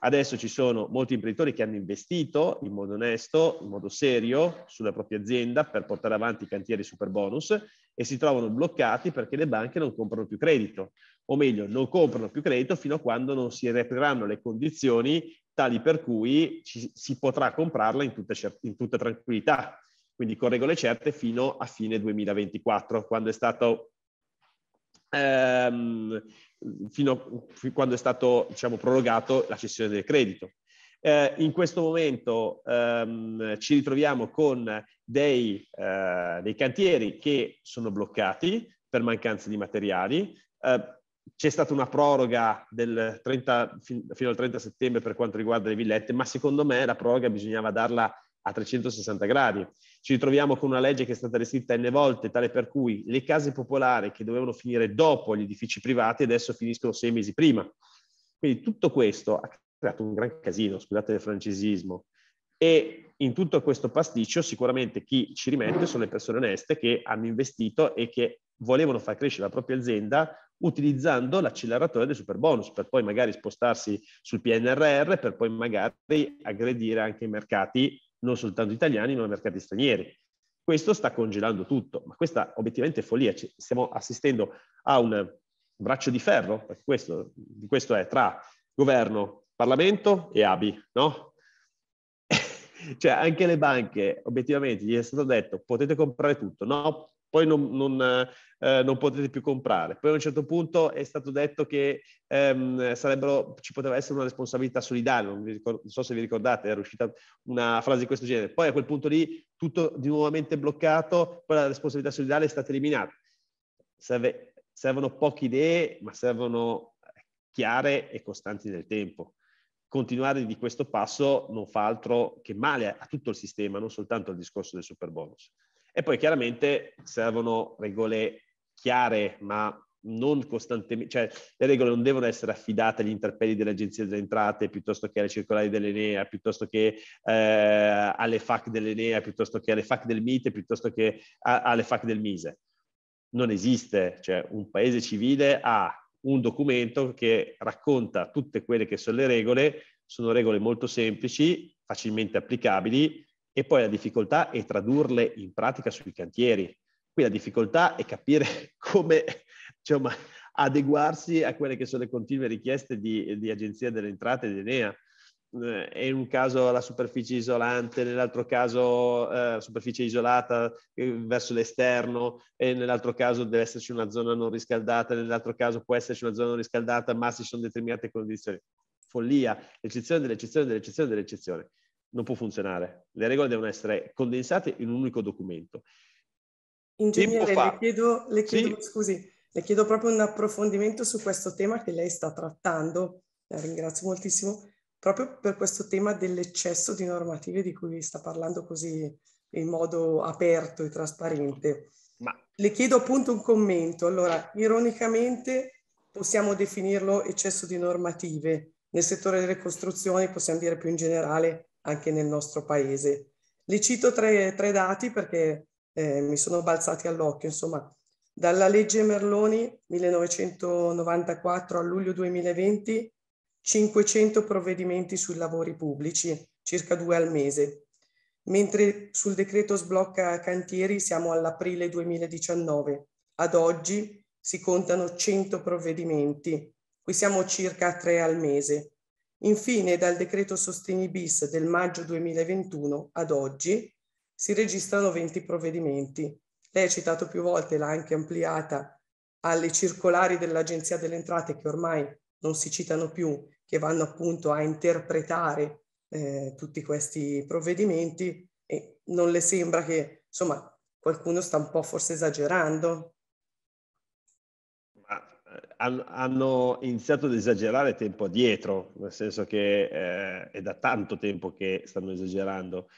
Adesso ci sono molti imprenditori che hanno investito in modo onesto, in modo serio, sulla propria azienda per portare avanti i cantieri super bonus e si trovano bloccati perché le banche non comprano più credito o meglio, non comprano più credito fino a quando non si reperiranno le condizioni tali per cui ci, si potrà comprarla in tutta, in tutta tranquillità, quindi con regole certe fino a fine 2024, quando è stato Ehm, fino a quando è stato diciamo, prorogato la cessione del credito. Eh, in questo momento ehm, ci ritroviamo con dei, eh, dei, cantieri che sono bloccati per mancanza di materiali. Eh, c'è stata una proroga 30, fino al 30 settembre per quanto riguarda le villette, ma secondo me la proroga bisognava darla a 360 gradi. Ci ritroviamo con una legge che è stata restritta n volte, tale per cui le case popolari che dovevano finire dopo gli edifici privati adesso finiscono sei mesi prima. Quindi tutto questo ha creato un gran casino, scusate il francesismo, e in tutto questo pasticcio sicuramente chi ci rimette sono le persone oneste che hanno investito e che volevano far crescere la propria azienda utilizzando l'acceleratore del super bonus per poi magari spostarsi sul PNRR, per poi magari aggredire anche i mercati non soltanto italiani ma i mercati stranieri. Questo sta congelando tutto, ma questa obiettivamente è follia, Ci stiamo assistendo a un braccio di ferro, questo, questo è tra governo, Parlamento e ABI, no? cioè anche le banche, obiettivamente, gli è stato detto potete comprare tutto, no? poi non, non, eh, non, potete più comprare. Poi a un certo punto è stato detto che ehm, ci poteva essere una responsabilità solidale, non, ricordo, non, so se vi ricordate, era uscita una frase di questo genere. Poi a quel punto lì tutto di nuovamente bloccato, poi la responsabilità solidale è stata eliminata. Serve, servono poche idee, ma servono chiare e costanti nel tempo. Continuare di questo passo non fa altro che male a tutto il sistema, non soltanto al discorso del super bonus. E poi chiaramente servono regole chiare, ma non costantemente, cioè le regole non devono essere affidate agli interpelli dell'Agenzia delle Entrate piuttosto che alle circolari dell'Enea, piuttosto che eh, alle FAC dell'Enea, piuttosto che alle FAC del MITE, piuttosto che a, alle FAC del MISE. Non esiste, cioè un paese civile ha un documento che racconta tutte quelle che sono le regole, sono regole molto semplici, facilmente applicabili, e poi la difficoltà è tradurle in pratica sui cantieri. Qui la difficoltà è capire come diciamo, adeguarsi a quelle che sono le continue richieste di, di Agenzia delle Entrate ed Enea. Eh, in un caso la superficie isolante, nell'altro caso eh, superficie isolata eh, verso l'esterno, e nell'altro caso deve esserci una zona non riscaldata, nell'altro caso può esserci una zona non riscaldata, ma si sono determinate condizioni. Follia, eccezione dell'eccezione dell'eccezione dell'eccezione non può funzionare. Le regole devono essere condensate in un unico documento. Ingegnere, fa... le chiedo, le chiedo sì. scusi, le chiedo proprio un approfondimento su questo tema che lei sta trattando, la ringrazio moltissimo, proprio per questo tema dell'eccesso di normative di cui sta parlando così in modo aperto e trasparente. Ma... Le chiedo appunto un commento. Allora, ironicamente possiamo definirlo eccesso di normative, nel settore delle costruzioni possiamo dire più in generale anche nel nostro paese. Li cito tre, tre dati perché eh, mi sono balzati all'occhio, insomma, dalla legge Merloni 1994 a luglio 2020 500 provvedimenti sui lavori pubblici, circa due al mese, mentre sul decreto sblocca cantieri siamo all'aprile 2019. Ad oggi si contano 100 provvedimenti, qui siamo circa a tre al mese. Infine, dal decreto Sostegni bis del maggio 2021 ad oggi si registrano 20 provvedimenti. Lei ha citato più volte, l'ha anche ampliata alle circolari dell'Agenzia delle Entrate che ormai non si citano più, che vanno appunto a interpretare eh, tutti questi provvedimenti e non le sembra che, insomma, qualcuno sta un po' forse esagerando? hanno iniziato ad esagerare tempo addietro, nel senso che eh, è da tanto tempo che stanno esagerando.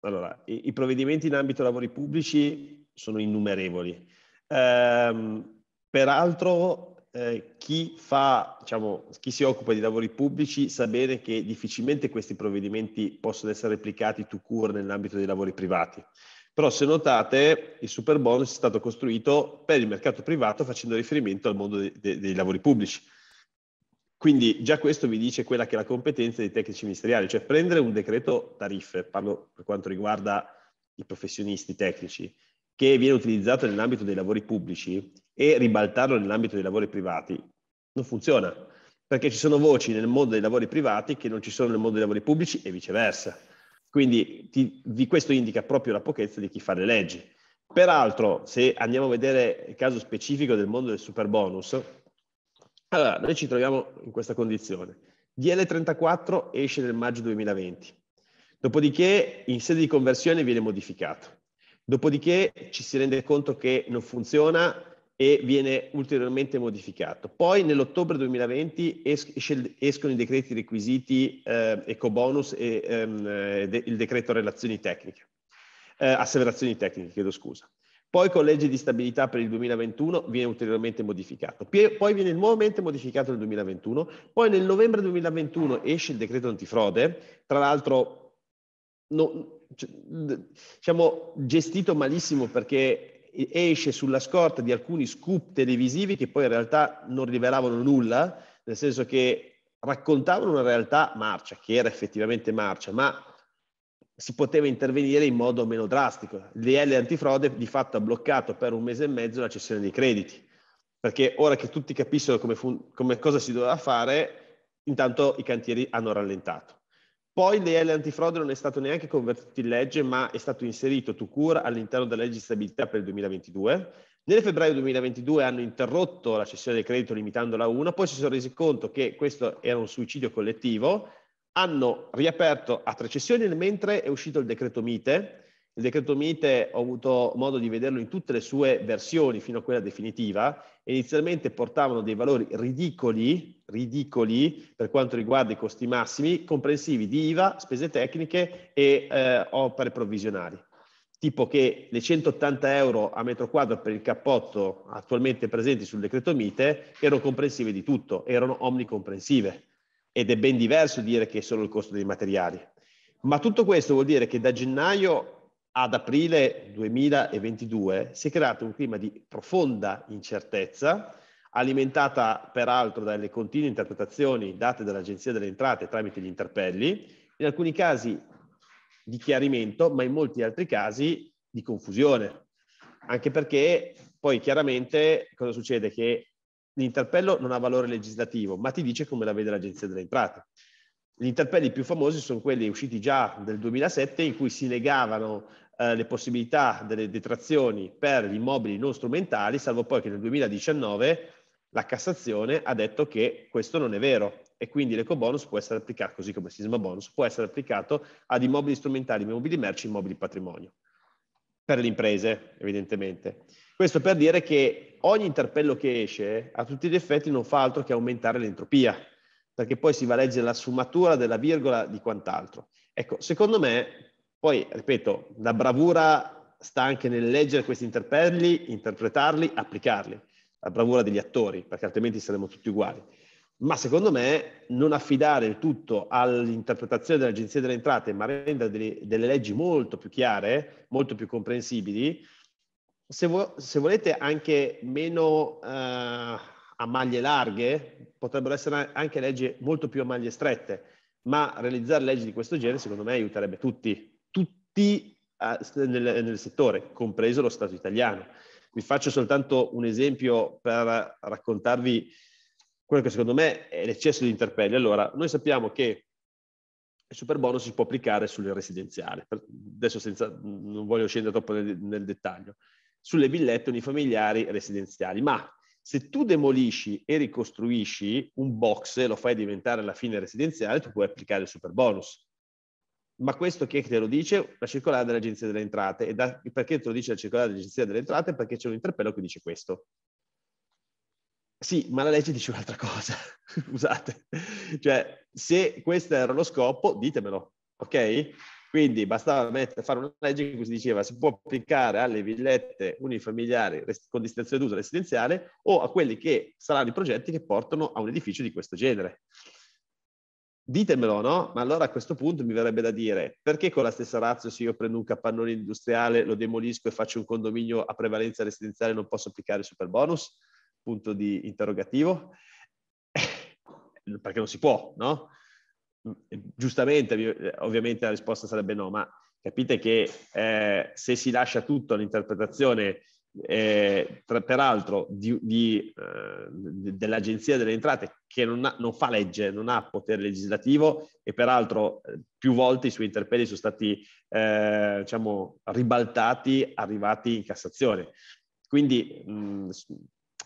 Allora, i, i provvedimenti in ambito lavori pubblici sono innumerevoli. Ehm, peraltro, eh, chi, fa, diciamo, chi si occupa di lavori pubblici sa bene che difficilmente questi provvedimenti possono essere applicati to cure nell'ambito dei lavori privati. Però se notate, il super bonus è stato costruito per il mercato privato facendo riferimento al mondo de- de- dei lavori pubblici. Quindi già questo vi dice quella che è la competenza dei tecnici ministeriali, cioè prendere un decreto tariffe, parlo per quanto riguarda i professionisti tecnici, che viene utilizzato nell'ambito dei lavori pubblici e ribaltarlo nell'ambito dei lavori privati, non funziona, perché ci sono voci nel mondo dei lavori privati che non ci sono nel mondo dei lavori pubblici e viceversa. Quindi ti, di questo indica proprio la pochezza di chi fa le leggi. Peraltro, se andiamo a vedere il caso specifico del mondo del super bonus, allora noi ci troviamo in questa condizione. DL34 esce nel maggio 2020, dopodiché in sede di conversione viene modificato, dopodiché ci si rende conto che non funziona e viene ulteriormente modificato. Poi nell'ottobre 2020 es- escono i decreti requisiti eh, ecobonus e ehm, eh, de- il decreto relazioni tecniche, eh, asseverazioni tecniche, chiedo scusa. Poi con legge di stabilità per il 2021 viene ulteriormente modificato. P- poi viene nuovamente modificato nel 2021. Poi nel novembre 2021 esce il decreto antifrode, tra l'altro no, cioè, diciamo, gestito malissimo perché esce sulla scorta di alcuni scoop televisivi che poi in realtà non rivelavano nulla, nel senso che raccontavano una realtà marcia, che era effettivamente marcia, ma si poteva intervenire in modo meno drastico. L'IL antifrode di fatto ha bloccato per un mese e mezzo la cessione dei crediti, perché ora che tutti capissero come, fun- come cosa si doveva fare, intanto i cantieri hanno rallentato. Poi l'EL antifrode non è stato neanche convertito in legge, ma è stato inserito to cure all'interno della legge di stabilità per il 2022. Nel febbraio 2022 hanno interrotto la cessione del credito limitandola a una, poi si sono resi conto che questo era un suicidio collettivo, hanno riaperto a tre cessioni mentre è uscito il decreto Mite, il decreto Mite ho avuto modo di vederlo in tutte le sue versioni fino a quella definitiva. Inizialmente portavano dei valori ridicoli, ridicoli per quanto riguarda i costi massimi, comprensivi di IVA, spese tecniche e eh, opere provvisionali. Tipo che le 180 euro a metro quadro per il cappotto attualmente presenti sul decreto Mite erano comprensive di tutto, erano omnicomprensive. Ed è ben diverso dire che è solo il costo dei materiali. Ma tutto questo vuol dire che da gennaio ad aprile 2022 si è creato un clima di profonda incertezza, alimentata peraltro dalle continue interpretazioni date dall'Agenzia delle Entrate tramite gli interpelli, in alcuni casi di chiarimento, ma in molti altri casi di confusione. Anche perché poi chiaramente cosa succede? Che l'interpello non ha valore legislativo, ma ti dice come la vede l'Agenzia delle Entrate. Gli interpelli più famosi sono quelli usciti già nel 2007 in cui si legavano eh, le possibilità delle detrazioni per gli immobili non strumentali, salvo poi che nel 2019 la Cassazione ha detto che questo non è vero e quindi l'eco bonus può essere applicato, così come il sisma bonus, può essere applicato ad immobili strumentali, immobili merci, immobili patrimonio, per le imprese evidentemente. Questo per dire che ogni interpello che esce a tutti gli effetti non fa altro che aumentare l'entropia, perché poi si va a leggere la sfumatura della virgola di quant'altro. Ecco, secondo me poi, ripeto, la bravura sta anche nel leggere questi interpelli, interpretarli, applicarli. La bravura degli attori, perché altrimenti saremmo tutti uguali. Ma secondo me non affidare il tutto all'interpretazione dell'Agenzia delle Entrate, ma rendere delle, delle leggi molto più chiare, molto più comprensibili, se, vo- se volete anche meno eh, a maglie larghe, potrebbero essere anche leggi molto più a maglie strette, ma realizzare leggi di questo genere secondo me aiuterebbe tutti tutti ah, nel, nel settore, compreso lo Stato italiano. Vi faccio soltanto un esempio per raccontarvi quello che secondo me è l'eccesso di interpelli. Allora, noi sappiamo che il super bonus si può applicare sul residenziale, adesso senza, non voglio scendere troppo nel, nel dettaglio, sulle villette unifamiliari residenziali, ma se tu demolisci e ricostruisci un box e lo fai diventare alla fine residenziale, tu puoi applicare il super bonus. Ma questo chi è che te lo dice? La circolare dell'Agenzia delle Entrate. E da, perché te lo dice la circolare dell'Agenzia delle Entrate? Perché c'è un interpello che dice questo. Sì, ma la legge dice un'altra cosa, scusate. Cioè, se questo era lo scopo, ditemelo, ok? Quindi bastava mettere, fare una legge in cui si diceva si può applicare alle villette unifamiliari con destinazione d'uso residenziale o a quelli che saranno i progetti che portano a un edificio di questo genere. Ditemelo, no? Ma allora a questo punto mi verrebbe da dire perché con la stessa razza se io prendo un capannone industriale, lo demolisco e faccio un condominio a prevalenza residenziale non posso applicare il super bonus? Punto di interrogativo. Eh, perché non si può, no? Mm, giustamente, eh, ovviamente la risposta sarebbe no, ma capite che eh, se si lascia tutto all'interpretazione eh, tra, peraltro di, di, eh, dell'Agenzia delle Entrate che non, ha, non, fa legge, non ha potere legislativo e peraltro eh, più volte i suoi interpelli sono stati eh, diciamo, ribaltati, arrivati in Cassazione. Quindi mh, mm,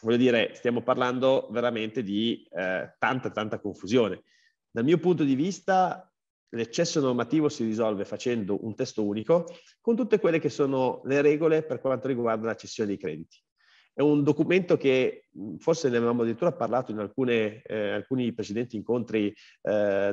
voglio dire, stiamo parlando veramente di eh, tanta, tanta confusione. Dal mio punto di vista, l'eccesso normativo si risolve facendo un testo unico con tutte quelle che sono le regole per quanto riguarda la cessione dei crediti. È un documento che forse ne avevamo addirittura parlato in alcune, eh, alcuni precedenti incontri eh,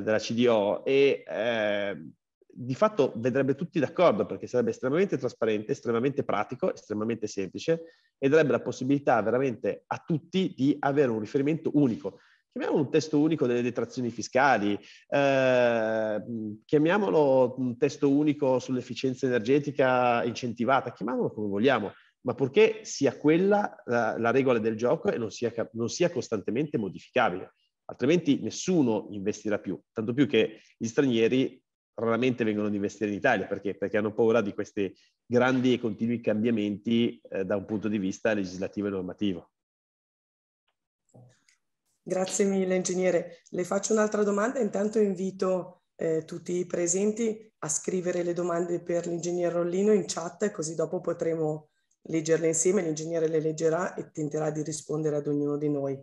della CDO e eh, di fatto vedrebbe tutti d'accordo perché sarebbe estremamente trasparente, estremamente pratico, estremamente semplice e darebbe la possibilità veramente a tutti di avere un riferimento unico chiamiamolo un testo unico delle detrazioni fiscali, eh, chiamiamolo un testo unico sull'efficienza energetica incentivata, chiamiamolo come vogliamo, ma purché sia quella la, la regola del gioco e non sia, non sia costantemente modificabile. Altrimenti nessuno investirà più, tanto più che gli stranieri raramente vengono ad investire in Italia perché? perché, hanno paura di questi grandi e continui cambiamenti eh, da un punto di vista legislativo e normativo. Grazie mille, ingegnere. Le faccio un'altra domanda, intanto invito eh, tutti i presenti a scrivere le domande per l'ingegnere Rollino in chat, così dopo potremo leggerle insieme, l'ingegnere le leggerà e tenterà di rispondere ad ognuno di noi.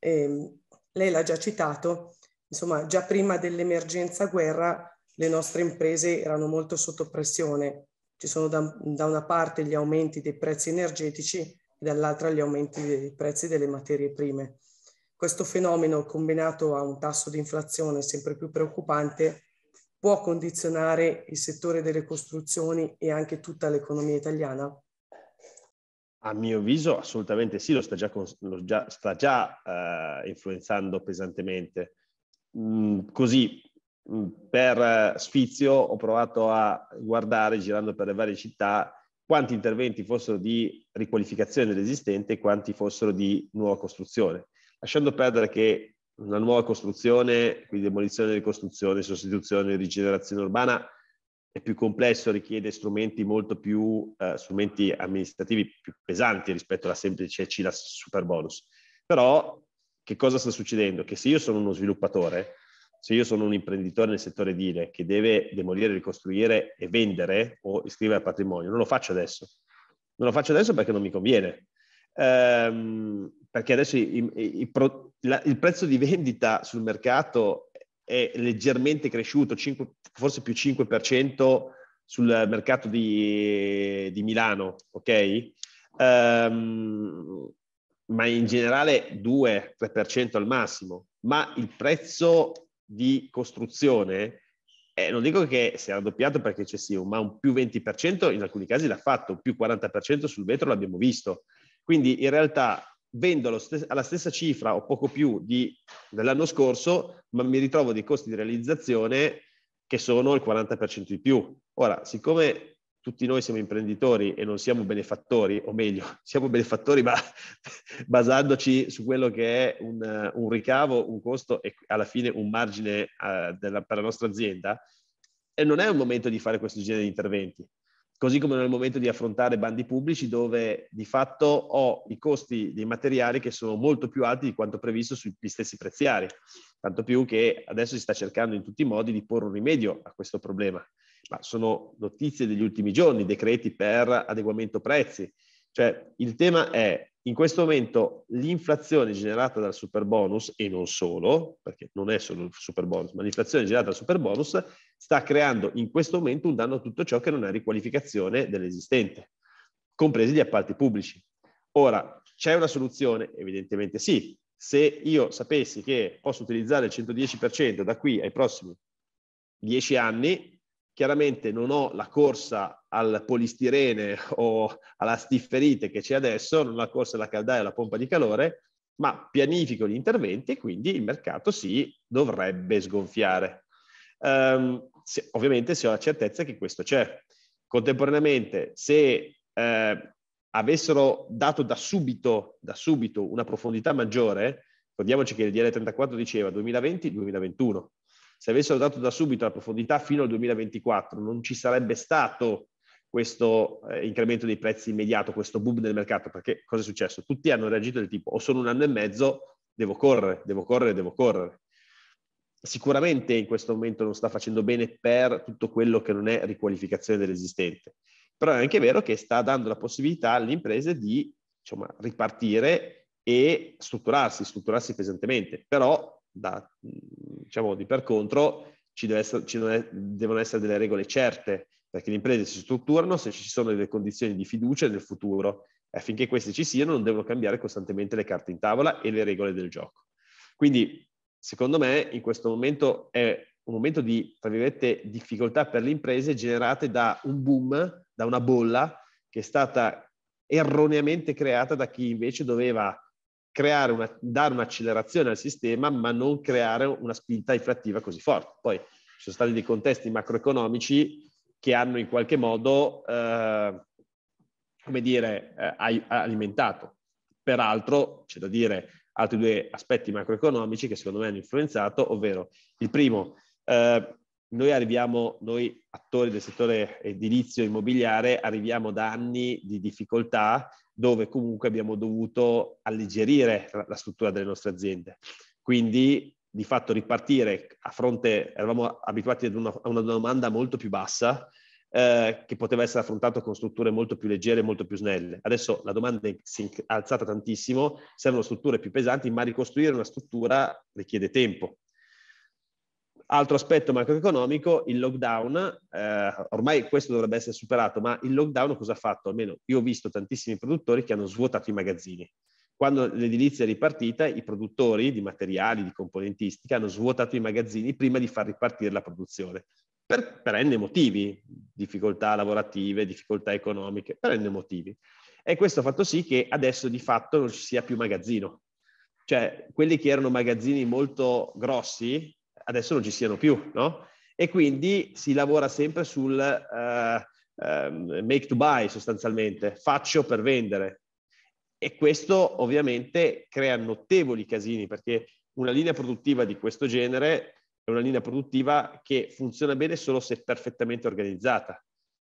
Eh, lei l'ha già citato, insomma già prima dell'emergenza guerra le nostre imprese erano molto sotto pressione, ci sono da, da una parte gli aumenti dei prezzi energetici e dall'altra gli aumenti dei prezzi delle materie prime. Questo fenomeno, combinato a un tasso di inflazione sempre più preoccupante, può condizionare il settore delle costruzioni e anche tutta l'economia italiana? A mio avviso assolutamente sì, lo sta già, lo già, sta già eh, influenzando pesantemente. Mm, così, mh, mm, per sfizio ho provato a guardare, girando per le varie città, quanti interventi fossero di riqualificazione dell'esistente e quanti fossero di nuova costruzione. Lasciando perdere che una nuova costruzione, quindi demolizione, ricostruzione, sostituzione, rigenerazione urbana, è più complesso, richiede strumenti molto più, eh, strumenti amministrativi più pesanti rispetto alla semplice CILA super bonus. Però che cosa sta succedendo? Che se io sono uno sviluppatore, se io sono un imprenditore nel settore edile che deve demolire, ricostruire e vendere o iscrivere al patrimonio, non lo faccio adesso. Non lo faccio adesso perché non mi conviene. Ehm, perché adesso i, i, i pro, la, il prezzo di vendita sul mercato è leggermente cresciuto, 5, forse più 5% sul mercato di, di Milano, ok? Um, ma in generale 2-3% al massimo, ma il prezzo di costruzione, eh, non dico che sia raddoppiato perché è eccessivo, ma un più 20% in alcuni casi l'ha fatto, un più 40% sul vetro l'abbiamo visto. Quindi in realtà vendo stes- alla stessa cifra o poco più di, dell'anno scorso, ma mi ritrovo dei costi di realizzazione che sono il 40% di più. Ora, siccome tutti noi siamo imprenditori e non siamo benefattori, o meglio, siamo benefattori ma basandoci su quello che è un, un, ricavo, un costo e alla fine un margine uh, della, per la nostra azienda, e non è un momento di fare questo genere di interventi così come nel momento di affrontare bandi pubblici dove di fatto ho i costi dei materiali che sono molto più alti di quanto previsto sugli stessi preziari, tanto più che adesso si sta cercando in tutti i modi di porre un rimedio a questo problema, ma sono notizie degli ultimi giorni, decreti per adeguamento prezzi, cioè il tema è in questo momento l'inflazione generata dal super bonus, e non solo, perché non è solo il super bonus, ma l'inflazione generata dal super bonus sta creando in questo momento un danno a tutto ciò che non è riqualificazione dell'esistente, compresi gli appalti pubblici. Ora, c'è una soluzione? Evidentemente sì. Se io sapessi che posso utilizzare il 110% da qui ai prossimi 10 anni, Chiaramente non ho la corsa al polistirene o alla stifferite che c'è adesso, non ho la corsa alla caldaia o alla pompa di calore, ma pianifico gli interventi e quindi il mercato si dovrebbe sgonfiare. Um, ehm, se, ovviamente se ho la certezza che questo c'è. Contemporaneamente, se eh, avessero dato da subito, da subito una profondità maggiore, ricordiamoci che il DL34 diceva 2020-2021, se avessero dato da subito la profondità fino al 2024, non ci sarebbe stato questo eh, incremento dei prezzi immediato, questo boom del mercato, perché cosa è successo? Tutti hanno reagito del tipo, o sono un anno e mezzo, devo correre, devo correre, devo correre. Sicuramente in questo momento non sta facendo bene per tutto quello che non è riqualificazione dell'esistente, però è anche vero che sta dando la possibilità alle imprese di insomma, ripartire e strutturarsi, strutturarsi pesantemente, però da, mm, diciamo, di per contro ci, essere, ci devono essere delle regole certe, perché le imprese si strutturano se ci sono delle condizioni di fiducia nel futuro. Affinché queste ci siano, non devono cambiare costantemente le carte in tavola e le regole del gioco. Quindi, secondo me, in questo momento è un momento di, tra virgolette, difficoltà per le imprese generate da un boom, da una bolla che è stata erroneamente creata da chi invece doveva creare una, dare un'accelerazione al sistema, ma non creare una spinta inflattiva così forte. Poi ci sono stati dei contesti macroeconomici che hanno in qualche modo, eh, come dire, eh, alimentato. Peraltro, c'è da dire, altri due aspetti macroeconomici che secondo me hanno influenzato, ovvero il primo, eh, noi arriviamo, noi attori del settore edilizio immobiliare, arriviamo da anni di difficoltà dove comunque abbiamo dovuto alleggerire la, la struttura delle nostre aziende. Quindi di fatto ripartire a fronte, eravamo abituati ad una, a una domanda molto più bassa, eh, che poteva essere affrontato con strutture molto più leggere e molto più snelle. Adesso la domanda si è alzata tantissimo, servono strutture più pesanti, ma ricostruire una struttura richiede tempo. Altro aspetto macroeconomico, il lockdown, eh, ormai questo dovrebbe essere superato, ma il lockdown cosa ha fatto? Almeno io ho visto tantissimi produttori che hanno svuotato i magazzini. Quando l'edilizia è ripartita, i produttori di materiali, di componentistica hanno svuotato i magazzini prima di far ripartire la produzione per perenne motivi, difficoltà lavorative, difficoltà economiche, perenne motivi. E questo ha fatto sì che adesso di fatto non ci sia più magazzino. Cioè, quelli che erano magazzini molto grossi, adesso non ci siano più, no? E quindi si lavora sempre sul uh, uh, make to buy sostanzialmente, faccio per vendere. E questo ovviamente crea notevoli casini perché una linea produttiva di questo genere è una linea produttiva che funziona bene solo se perfettamente organizzata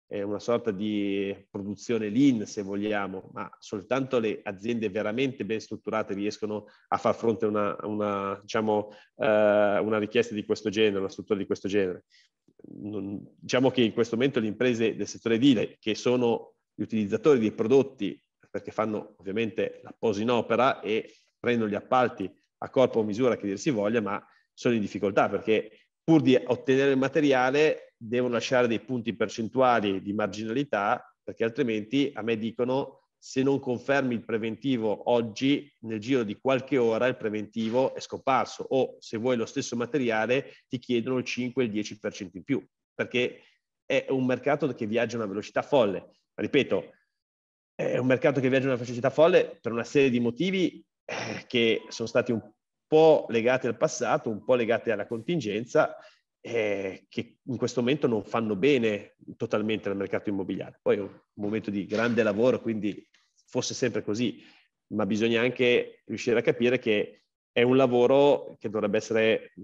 una sorta di produzione lean, se vogliamo, ma soltanto le aziende veramente ben strutturate riescono a far fronte a una, una, diciamo, eh, una richiesta di questo genere, una struttura di questo genere. Non, diciamo che in questo momento le imprese del settore edile, che sono gli utilizzatori dei prodotti, perché fanno ovviamente la posa in opera e prendono gli appalti a corpo o misura che dir si voglia, ma sono in difficoltà perché pur di ottenere il materiale devono lasciare dei punti percentuali di marginalità perché altrimenti a me dicono se non confermi il preventivo oggi, nel giro di qualche ora il preventivo è scomparso o se vuoi lo stesso materiale ti chiedono il 5 il 10% in più perché è un mercato che viaggia a una velocità folle. Ma ripeto, è un mercato che viaggia a una velocità folle per una serie di motivi eh, che sono stati un po' legati al passato, un po' legati alla contingenza, eh, che in questo momento non fanno bene totalmente al mercato immobiliare. Poi è un momento di grande lavoro, quindi fosse sempre così, ma bisogna anche riuscire a capire che è un lavoro che dovrebbe essere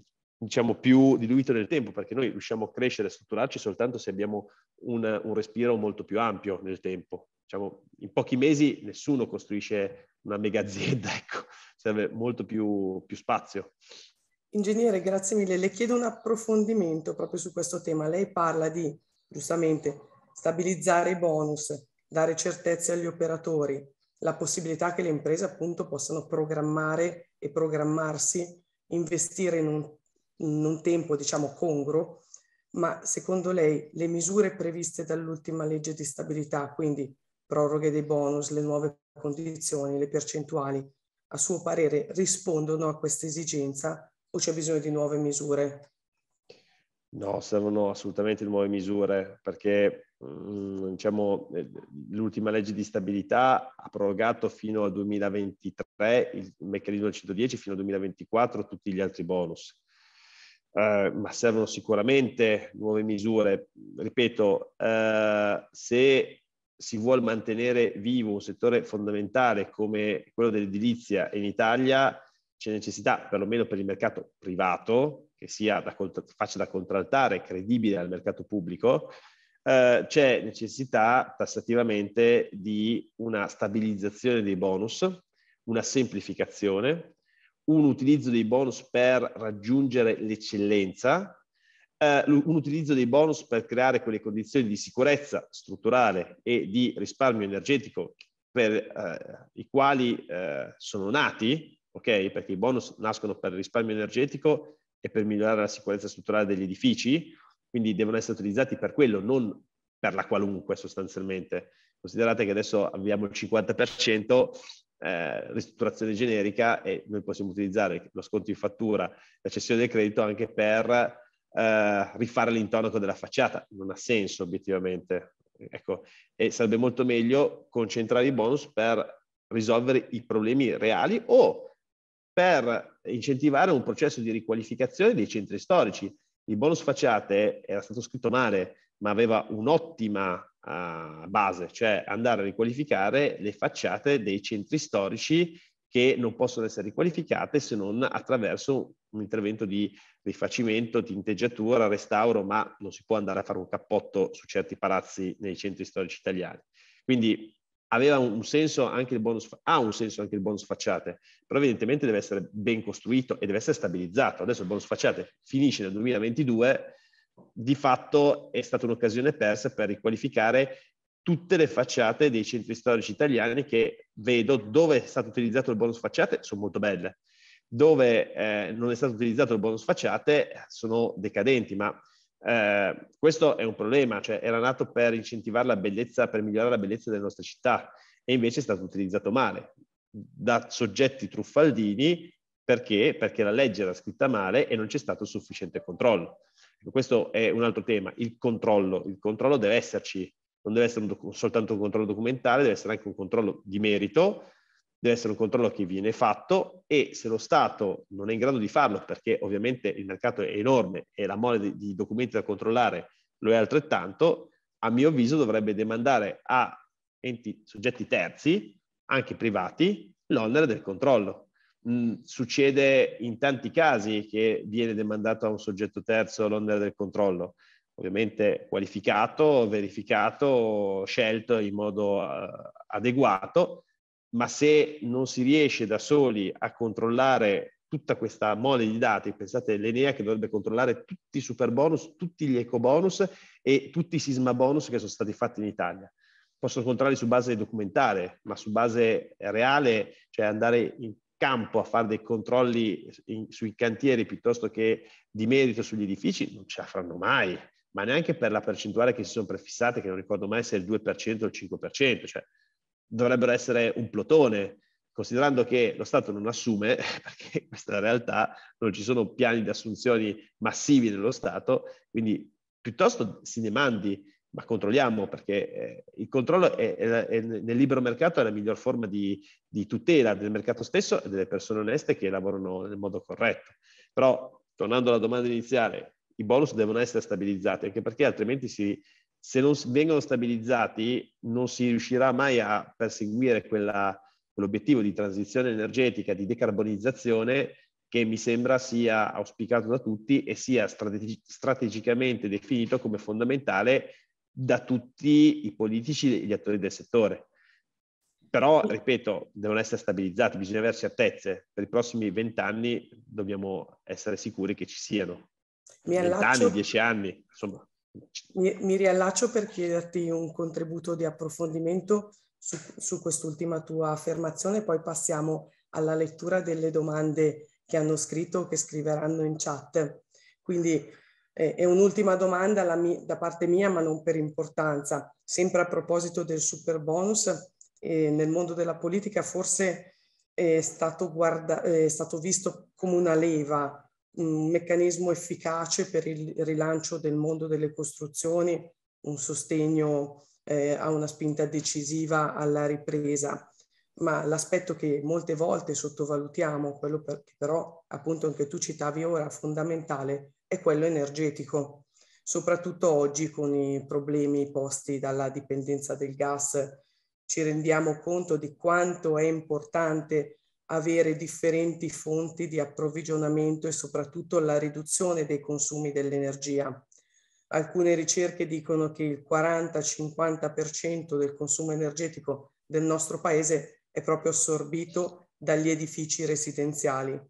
diciamo più diluito nel tempo perché noi riusciamo a crescere e strutturarci soltanto se abbiamo un, un respiro molto più ampio nel tempo diciamo in pochi mesi nessuno costruisce una mega azienda ecco serve molto più, più spazio Ingegnere, grazie mille. Le chiedo un approfondimento proprio su questo tema. Lei parla di, giustamente, stabilizzare i bonus, dare certezze agli operatori, la possibilità che le imprese appunto possano programmare e programmarsi, investire in un, in un tempo, diciamo, congruo, ma secondo lei le misure previste dall'ultima legge di stabilità, quindi proroghe dei bonus, le nuove condizioni, le percentuali, a suo parere rispondono a questa esigenza o c'è bisogno di nuove misure? No, servono assolutamente nuove misure perché mm, diciamo, eh, l'ultima legge di stabilità ha prorogato fino al 2023 il meccanismo 110, fino al 2024 tutti gli altri bonus. Eh, ma servono sicuramente nuove misure. Ripeto, eh, se si vuole mantenere vivo un settore fondamentale come quello dell'edilizia in Italia, c'è necessità, perlomeno per il mercato privato, che sia da, faccia da contraltare, credibile al mercato pubblico, eh, c'è necessità tassativamente di una stabilizzazione dei bonus, una semplificazione, un utilizzo dei bonus per raggiungere l'eccellenza, eh, un utilizzo dei bonus per creare quelle condizioni di sicurezza strutturale e di risparmio energetico per eh, i quali eh, sono nati ok? Perché i bonus nascono per risparmio energetico e per migliorare la sicurezza strutturale degli edifici, quindi devono essere utilizzati per quello, non per la qualunque sostanzialmente. Considerate che adesso abbiamo il 50% eh, ristrutturazione generica e noi possiamo utilizzare lo sconto in fattura, la cessione del credito anche per eh, rifare l'intonaco della facciata. Non ha senso obiettivamente. Ecco, e sarebbe molto meglio concentrare i bonus per risolvere i problemi reali o per incentivare un processo di riqualificazione dei centri storici. Il bonus facciate era stato scritto male, ma aveva un'ottima uh, base, cioè andare a riqualificare le facciate dei centri storici che non possono essere riqualificate se non attraverso un intervento di rifacimento, tinteggiatura, restauro, ma non si può andare a fare un cappotto su certi palazzi nei centri storici italiani. Quindi aveva un senso anche il bonus, ha un senso anche il bonus facciate, però evidentemente deve essere ben costruito e deve essere stabilizzato. Adesso il bonus facciate finisce nel 2022, di fatto è stata un'occasione persa per riqualificare tutte le facciate dei centri storici italiani che vedo dove è stato utilizzato il bonus facciate sono molto belle, dove eh, non è stato utilizzato il bonus facciate sono decadenti, ma eh, questo è un problema, cioè era nato per incentivare la bellezza, per migliorare la bellezza delle nostre città e invece è stato utilizzato male da soggetti truffaldini perché? Perché la legge era scritta male e non c'è stato sufficiente controllo. Ecco, questo è un altro tema, il controllo. Il controllo deve esserci, non deve essere un doc- soltanto un controllo documentale, deve essere anche un controllo di merito deve essere un controllo che viene fatto e se lo Stato non è in grado di farlo, perché ovviamente il mercato è enorme e la mole di, di documenti da controllare lo è altrettanto, a mio avviso dovrebbe demandare a enti, soggetti terzi, anche privati, l'onere del controllo. Mm, succede in tanti casi che viene demandato a un soggetto terzo l'onere del controllo, ovviamente qualificato, verificato, scelto in modo uh, adeguato, ma se non si riesce da soli a controllare tutta questa mole di dati, pensate l'ENEA che dovrebbe controllare tutti i super bonus, tutti gli eco bonus e tutti i sisma bonus che sono stati fatti in Italia. Possono controllare su base documentale, ma su base reale, cioè andare in campo a fare dei controlli in, sui cantieri piuttosto che di merito sugli edifici, non ce la faranno mai, ma neanche per la percentuale che si sono prefissate, che non ricordo mai se è il 2% o il 5%, cioè dovrebbero essere un plotone, considerando che lo Stato non assume, perché questa è la realtà, non ci sono piani di assunzioni massivi nello Stato, quindi piuttosto si ne mandi, ma controlliamo, perché eh, il controllo è, è, è nel libero mercato è la miglior forma di, di tutela del mercato stesso e delle persone oneste che lavorano nel modo corretto. Però, tornando alla domanda iniziale, i bonus devono essere stabilizzati, anche perché altrimenti si, se non vengono stabilizzati non si riuscirà mai a perseguire quella, quell'obiettivo di transizione energetica, di decarbonizzazione che mi sembra sia auspicato da tutti e sia strategi- strategicamente definito come fondamentale da tutti i politici e gli attori del settore. Però, ripeto, devono essere stabilizzati, bisogna avere certezze. Per i prossimi vent'anni dobbiamo essere sicuri che ci siano. Mi allaccio... 20 anni, 10 anni, insomma mi, mi, riallaccio per chiederti un contributo di approfondimento su, su quest'ultima tua affermazione, poi passiamo alla lettura delle domande che hanno scritto o che scriveranno in chat. Quindi eh, è un'ultima domanda da parte mia, ma non per importanza. Sempre a proposito del super bonus, eh, nel mondo della politica forse è stato, guarda- è stato visto come una leva un meccanismo efficace per il rilancio del mondo delle costruzioni, un sostegno eh, a una spinta decisiva alla ripresa. Ma l'aspetto che molte volte sottovalutiamo, quello per, che però appunto anche tu citavi ora fondamentale, è quello energetico, soprattutto oggi con i problemi posti dalla dipendenza del gas. Ci rendiamo conto di quanto è importante avere differenti fonti di approvvigionamento e soprattutto la riduzione dei consumi dell'energia. Alcune ricerche dicono che il 40-50% del consumo energetico del nostro paese è proprio assorbito dagli edifici residenziali.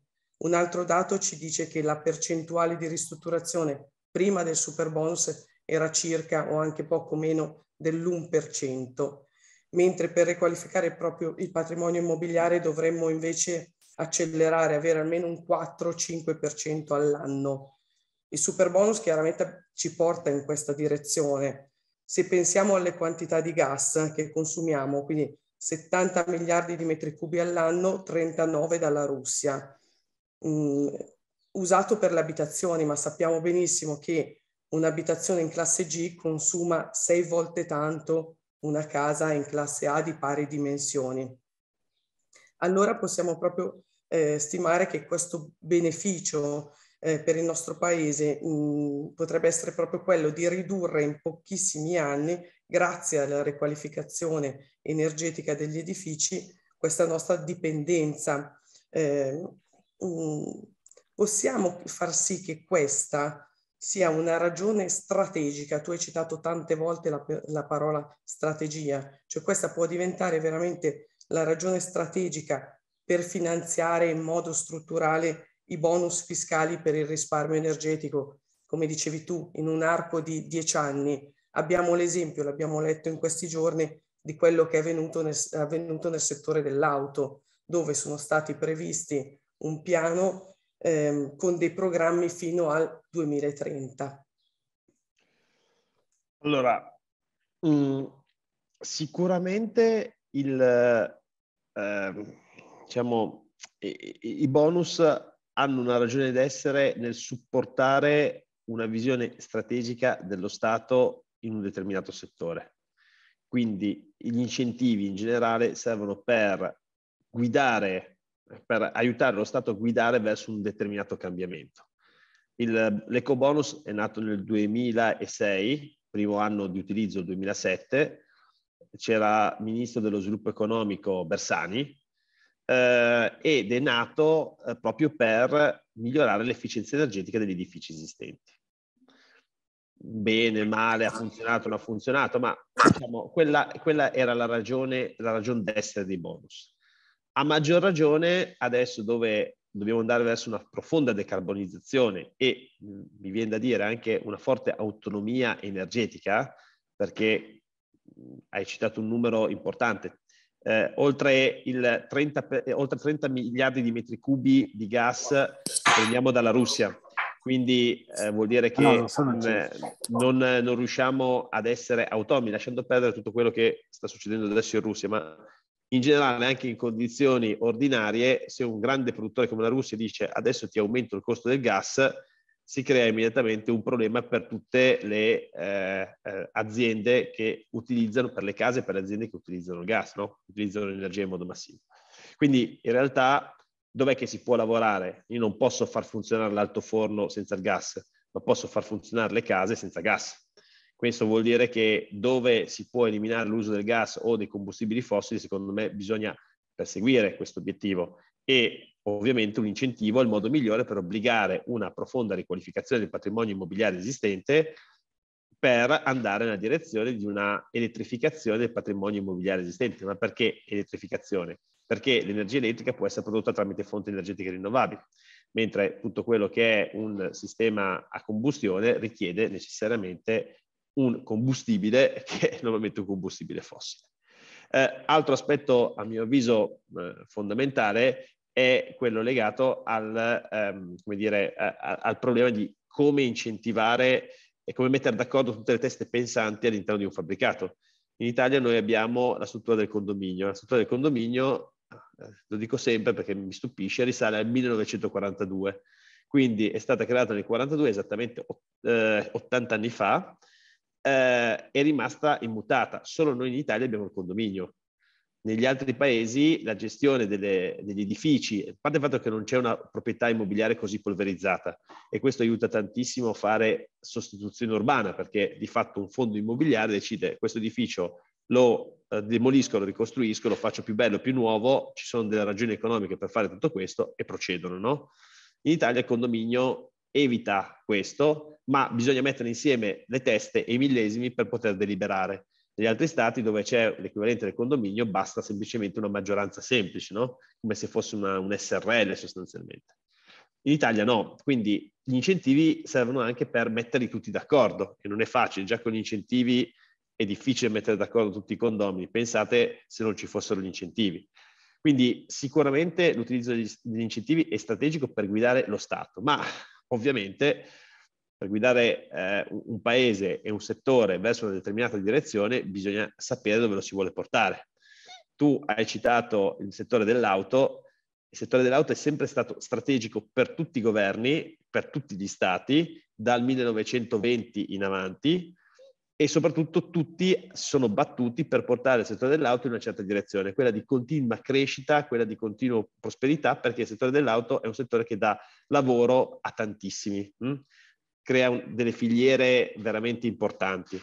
Un altro dato ci dice che la percentuale di ristrutturazione prima del super bonus era circa o anche poco meno dell'1% mentre per riqualificare proprio il patrimonio immobiliare dovremmo invece accelerare, avere almeno un 4-5% all'anno. Il super bonus chiaramente ci porta in questa direzione. Se pensiamo alle quantità di gas che consumiamo, quindi 70 miliardi di metri cubi all'anno, 39 dalla Russia, mm, usato per le abitazioni, ma sappiamo benissimo che un'abitazione in classe G consuma 6 volte tanto una casa in classe A di pari dimensioni. Allora possiamo proprio eh, stimare che questo beneficio eh, per il nostro paese mh, mm, potrebbe essere proprio quello di ridurre in pochissimi anni, grazie alla riqualificazione energetica degli edifici, questa nostra dipendenza. Eh, mh, mm, possiamo far sì che questa sia una ragione strategica. Tu hai citato tante volte la, la, parola strategia, cioè questa può diventare veramente la ragione strategica per finanziare in modo strutturale i bonus fiscali per il risparmio energetico, come dicevi tu, in un arco di dieci anni. Abbiamo l'esempio, l'abbiamo letto in questi giorni, di quello che è avvenuto nel, avvenuto nel settore dell'auto, dove sono stati previsti un piano ehm, con dei programmi fino al 2030? Allora, mh, mm, sicuramente il, eh, diciamo, i, i bonus hanno una ragione d'essere nel supportare una visione strategica dello Stato in un determinato settore. Quindi gli incentivi in generale servono per guidare per aiutare lo Stato a guidare verso un determinato cambiamento. Il, l'ecobonus è nato nel 2006, primo anno di utilizzo 2007, c'era ministro dello sviluppo economico Bersani eh, ed è nato eh, proprio per migliorare l'efficienza energetica degli edifici esistenti. Bene, male, ha funzionato, non ha funzionato, ma diciamo, quella, quella, era la ragione, la ragione d'essere dei bonus. A maggior ragione adesso dove dobbiamo andare verso una profonda decarbonizzazione e mm, mi viene da dire anche una forte autonomia energetica, perché mm, hai citato un numero importante, eh, oltre, 30, eh, oltre 30 miliardi di metri cubi di gas prendiamo dalla Russia quindi eh, vuol dire che no, non, eh, non, non, riusciamo ad essere autonomi, lasciando perdere tutto quello che sta succedendo adesso in Russia, ma in generale anche in condizioni ordinarie, se un grande produttore come la Russia dice adesso ti aumento il costo del gas, si crea immediatamente un problema per tutte le eh, eh, aziende che utilizzano, per le case, per le aziende che utilizzano il gas, no? utilizzano l'energia in modo massivo. Quindi in realtà dov'è che si può lavorare? Io non posso far funzionare l'alto forno senza il gas, ma posso far funzionare le case senza gas. Questo vuol dire che dove si può eliminare l'uso del gas o dei combustibili fossili, secondo me bisogna perseguire questo obiettivo e ovviamente un incentivo è il modo migliore per obbligare una profonda riqualificazione del patrimonio immobiliare esistente per andare nella direzione di una elettrificazione del patrimonio immobiliare esistente. Ma perché elettrificazione? Perché l'energia elettrica può essere prodotta tramite fonti energetiche rinnovabili, mentre tutto quello che è un sistema a combustione richiede necessariamente un combustibile che è normalmente un combustibile fossile. Eh, altro aspetto, a mio avviso, eh, fondamentale è quello legato al, ehm, dire, a, al problema di come incentivare e come mettere d'accordo tutte le teste pensanti all'interno di un fabbricato. In Italia noi abbiamo la struttura del condominio. La struttura del condominio, eh, lo dico sempre perché mi stupisce, risale al 1942. Quindi è stata creata nel 1942, esattamente 80 eh, anni fa, eh, è rimasta immutata. Solo noi in Italia abbiamo il condominio. Negli altri paesi la gestione delle, degli edifici, a parte il fatto che non c'è una proprietà immobiliare così polverizzata e questo aiuta tantissimo a fare sostituzione urbana perché di fatto un fondo immobiliare decide questo edificio lo eh, demolisco, lo ricostruisco, lo faccio più bello, più nuovo, ci sono delle ragioni economiche per fare tutto questo e procedono. No? In Italia il condominio evita questo, ma bisogna mettere insieme le teste e i millesimi per poter deliberare. Negli altri stati dove c'è l'equivalente del condominio basta semplicemente una maggioranza semplice, no? come se fosse una, un SRL sostanzialmente. In Italia no, quindi gli incentivi servono anche per metterli tutti d'accordo, che non è facile, già con gli incentivi è difficile mettere d'accordo tutti i condomini, pensate se non ci fossero gli incentivi. Quindi sicuramente l'utilizzo degli incentivi è strategico per guidare lo Stato, ma Ovviamente per guidare eh, un paese e un settore verso una determinata direzione bisogna sapere dove lo si vuole portare. Tu hai citato il settore dell'auto, il settore dell'auto è sempre stato strategico per tutti i governi, per tutti gli stati, dal 1920 in avanti, e soprattutto tutti sono battuti per portare il settore dell'auto in una certa direzione, quella di continua crescita, quella di continua prosperità, perché il settore dell'auto è un settore che dà lavoro a tantissimi, mh? Hm? crea un, delle filiere veramente importanti.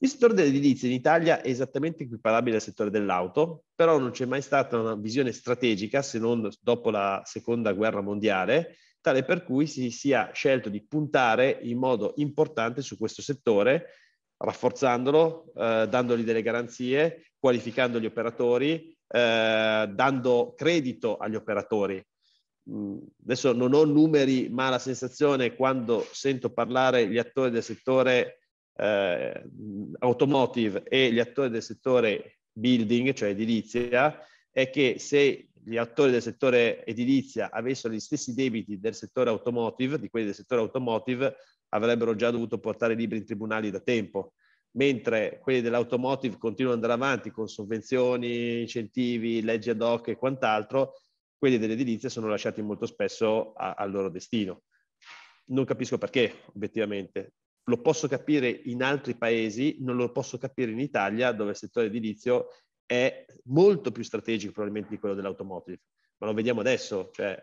Il settore dell'edilizia in Italia è esattamente equiparabile al settore dell'auto, però non c'è mai stata una visione strategica se non dopo la seconda guerra mondiale, tale per cui si sia scelto di puntare in modo importante su questo settore rafforzandolo, eh, dandogli delle garanzie, qualificando gli operatori, eh, dando credito agli operatori. Mm, adesso non ho numeri, ma la sensazione quando sento parlare gli attori del settore eh, automotive e gli attori del settore building, cioè edilizia, è che se gli attori del settore edilizia avessero gli stessi debiti del settore automotive, di quelli del settore automotive, avrebbero già dovuto portare i libri in tribunali da tempo, mentre quelli dell'automotive continuano ad andare avanti con sovvenzioni, incentivi, leggi ad hoc e quant'altro, quelli dell'edilizia sono lasciati molto spesso a, al loro destino. Non capisco perché, obiettivamente. Lo posso capire in altri paesi, non lo posso capire in Italia, dove il settore edilizio è molto più strategico probabilmente di quello dell'automotive. Ma lo vediamo adesso, cioè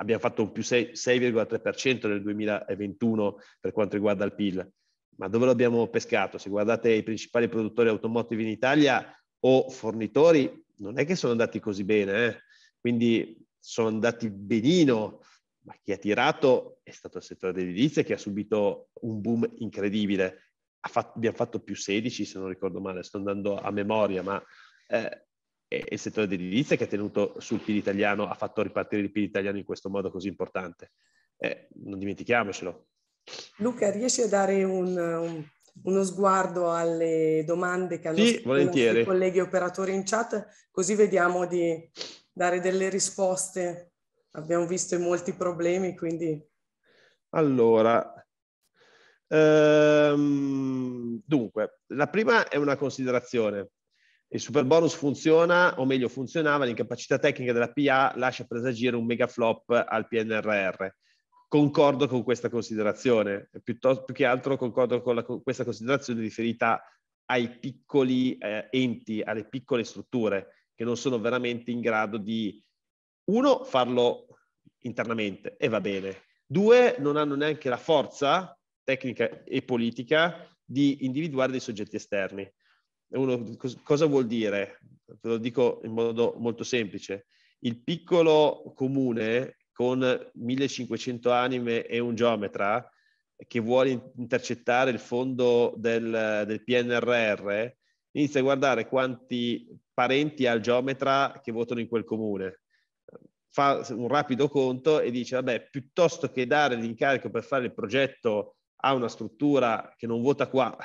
abbiamo fatto un più 6,3% nel 2021 per quanto riguarda il PIL, ma dove l'abbiamo pescato? Se guardate i principali produttori automotive in Italia o fornitori, non è che sono andati così bene, eh? quindi sono andati benino, ma chi ha tirato è stato il settore dell'edilizia che ha subito un boom incredibile. Ha fatto, abbiamo fatto più 16, se non ricordo male, sto andando a memoria, ma eh, e il settore dell'edilizia che ha tenuto sul PIL italiano, ha fatto ripartire il PIL italiano in questo modo così importante. Eh, non dimentichiamocelo. Luca, riesci a dare un, un, uno sguardo alle domande che hanno sì, i colleghi operatori in chat, così vediamo di dare delle risposte. Abbiamo visto molti problemi, quindi... Allora, ehm, dunque, la prima è una considerazione il super bonus funziona, o meglio funzionava, l'incapacità tecnica della PA lascia presagire un mega flop al PNRR. Concordo con questa considerazione, piuttosto più che altro concordo con, la, con questa considerazione riferita ai piccoli eh, enti, alle piccole strutture che non sono veramente in grado di, uno, farlo internamente e va bene, due, non hanno neanche la forza tecnica e politica di individuare dei soggetti esterni uno, cosa vuol dire? Te lo dico in modo molto semplice. Il piccolo comune con 1500 anime e un geometra che vuole intercettare il fondo del, del PNRR inizia a guardare quanti parenti ha il geometra che votano in quel comune. Fa un rapido conto e dice, vabbè, piuttosto che dare l'incarico per fare il progetto a una struttura che non vota qua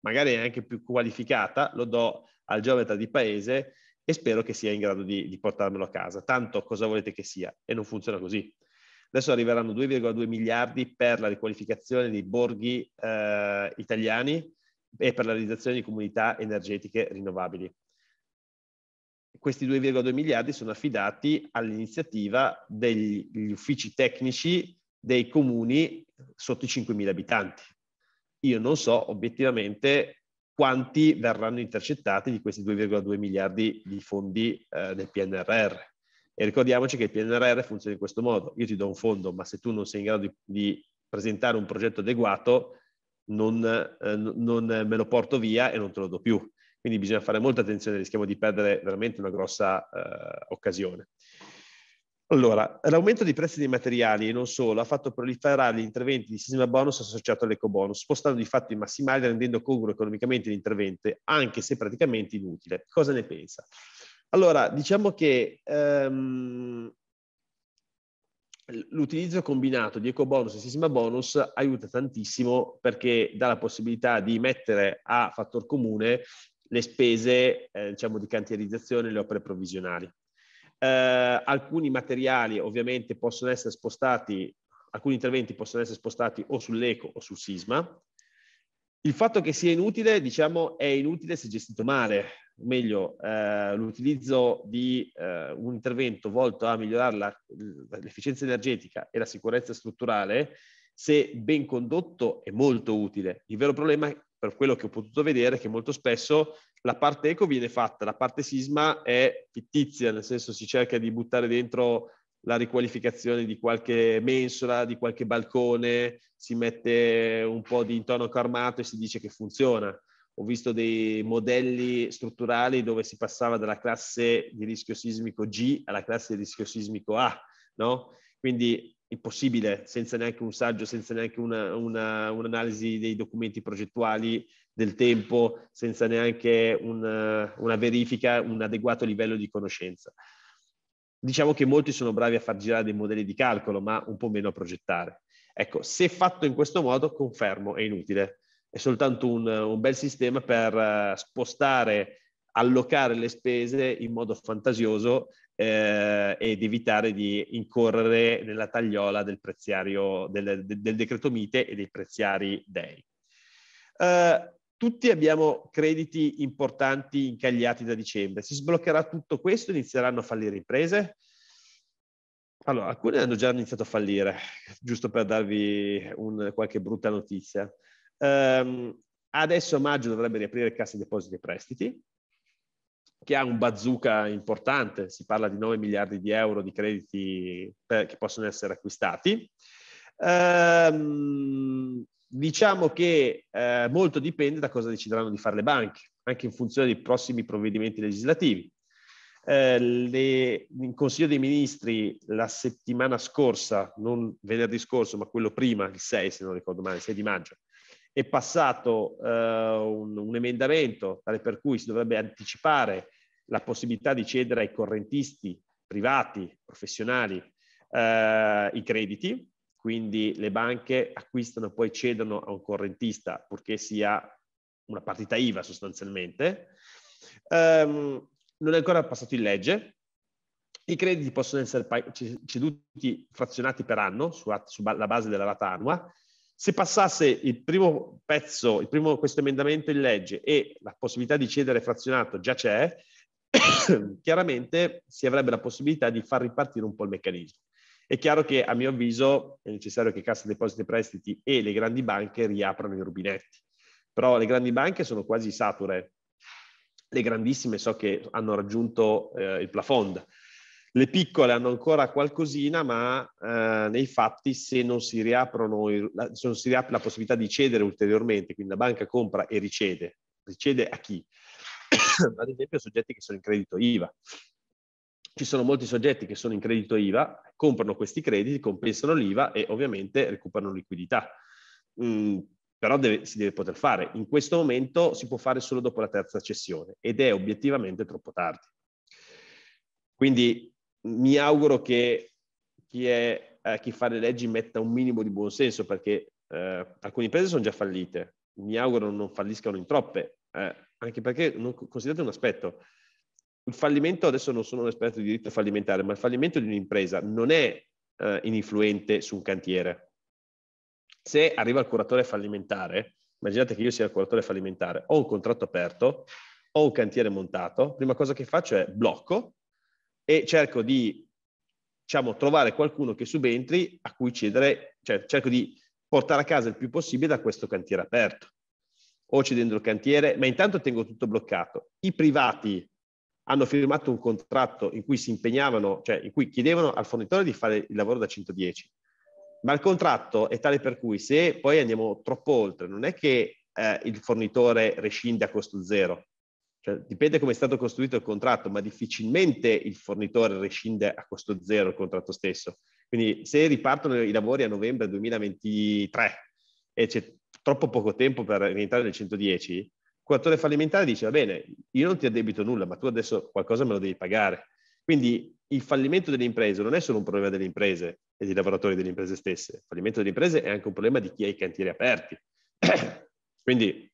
magari è anche più qualificata, lo do al geometra di paese e spero che sia in grado di, di portarmelo a casa. Tanto cosa volete che sia? E non funziona così. Adesso arriveranno 2,2 miliardi per la riqualificazione dei borghi eh, italiani e per la realizzazione di comunità energetiche rinnovabili. Questi 2,2 miliardi sono affidati all'iniziativa degli uffici tecnici dei comuni sotto i 5.000 abitanti, io non so obiettivamente quanti verranno intercettati di questi 2,2 miliardi di fondi eh, del PNRR. E ricordiamoci che il PNRR funziona in questo modo. Io ti do un fondo, ma se tu non sei in grado di, di presentare un progetto adeguato, non, eh, non, me lo porto via e non te lo do più. Quindi bisogna fare molta attenzione, rischiamo di perdere veramente una grossa eh, occasione. Allora, l'aumento dei prezzi dei materiali e non solo ha fatto proliferare gli interventi di sisma bonus associato all'ecobonus, spostando di fatto i massimali rendendo congruo economicamente l'intervento, anche se praticamente inutile. Cosa ne pensa? Allora, diciamo che um, l'utilizzo combinato di ecobonus e sisma bonus aiuta tantissimo perché dà la possibilità di mettere a fattor comune le spese eh, diciamo, di cantierizzazione e le opere provvisionali. Eh, alcuni materiali ovviamente possono essere spostati, alcuni interventi possono essere spostati o sull'eco o sul sisma. Il fatto che sia inutile, diciamo, è inutile se gestito male, o meglio, eh, l'utilizzo di eh, un intervento volto a migliorare la, l'efficienza energetica e la sicurezza strutturale, se ben condotto, è molto utile. Il vero problema per quello che ho potuto vedere, che molto spesso la parte eco viene fatta, la parte sisma è fittizia, nel senso si cerca di buttare dentro la riqualificazione di qualche mensola, di qualche balcone, si mette un po' di intono carmato e si dice che funziona. Ho visto dei modelli strutturali dove si passava dalla classe di rischio sismico G alla classe di rischio sismico A, no? Quindi impossibile, senza neanche un saggio, senza neanche una, una, un'analisi dei documenti progettuali, del tempo, senza neanche una, una verifica, un adeguato livello di conoscenza. Diciamo che molti sono bravi a far girare dei modelli di calcolo, ma un po' meno a progettare. Ecco, se fatto in questo modo, confermo, è inutile. È soltanto un, un bel sistema per eh, spostare allocare le spese in modo fantasioso eh, ed evitare di incorrere nella tagliola del, del, del decreto mite e dei preziari dei. Eh, tutti abbiamo crediti importanti incagliati da dicembre. Si sbloccherà tutto questo? Inizieranno a fallire imprese? Allora, alcune hanno già iniziato a fallire, giusto per darvi un, qualche brutta notizia. Um, adesso a maggio dovrebbe riaprire casse depositi e prestiti, che ha un bazooka importante, si parla di 9 miliardi di euro di crediti per, che possono essere acquistati. Ehm, diciamo che eh, molto dipende da cosa decideranno di fare le banche, anche in funzione dei prossimi provvedimenti legislativi. Eh, le, in Consiglio dei Ministri la settimana scorsa, non venerdì scorso, ma quello prima, il 6 se non ricordo male, il 6 di maggio, è passato eh, un, un, emendamento tale per cui si dovrebbe anticipare la possibilità di cedere ai correntisti privati, professionali, eh, i crediti, quindi le banche acquistano e poi cedono a un correntista purché sia una partita IVA sostanzialmente. Um, non è ancora passato in legge, i crediti possono essere ceduti frazionati per anno sulla base della rata annua se passasse il primo pezzo, il primo, questo emendamento in legge e la possibilità di cedere frazionato già c'è, chiaramente si avrebbe la possibilità di far ripartire un po' il meccanismo. È chiaro che a mio avviso è necessario che Cassa Depositi e Prestiti e le grandi banche riaprano i rubinetti, però le grandi banche sono quasi sature, le grandissime so che hanno raggiunto eh, il plafond, le piccole hanno ancora qualcosina, ma eh, nei fatti se non, si riaprono, se non si riapre la possibilità di cedere ulteriormente, quindi la banca compra e ricede, ricede a chi? Ad esempio soggetti che sono in credito IVA. Ci sono molti soggetti che sono in credito IVA, comprano questi crediti, compensano l'IVA e ovviamente recuperano liquidità. Mm, però deve, si deve poter fare. In questo momento si può fare solo dopo la terza cessione ed è obiettivamente troppo tardi. Quindi mi auguro che chi, è, eh, chi, fa le leggi metta un minimo di buonsenso perché eh, alcune imprese sono già fallite, mi auguro non falliscano in troppe, eh, anche perché non, considerate un aspetto, il fallimento, adesso non sono un esperto di diritto fallimentare, ma il fallimento di un'impresa non è eh, ininfluente su un cantiere. Se arriva il curatore fallimentare, immaginate che io sia il curatore fallimentare, ho un contratto aperto, ho un cantiere montato, prima cosa che faccio è blocco, e cerco di diciamo, trovare qualcuno che subentri a cui cedere, cioè cerco di portare a casa il più possibile da questo cantiere aperto. O cedendo il cantiere, ma intanto tengo tutto bloccato. I privati hanno firmato un contratto in cui si impegnavano, cioè in cui chiedevano al fornitore di fare il lavoro da 110, ma il contratto è tale per cui se poi andiamo troppo oltre, non è che eh, il fornitore rescinde a costo zero, cioè, dipende come è stato costruito il contratto, ma difficilmente il fornitore rescinde a costo zero il contratto stesso. Quindi se ripartono i lavori a novembre 2023 e c'è troppo poco tempo per rientrare nel 110, il curatore fallimentare dice, va bene, io non ti addebito nulla, ma tu adesso qualcosa me lo devi pagare. Quindi il fallimento delle imprese non è solo un problema delle imprese e dei lavoratori delle imprese stesse, il fallimento delle imprese è anche un problema di chi ha i cantieri aperti. Quindi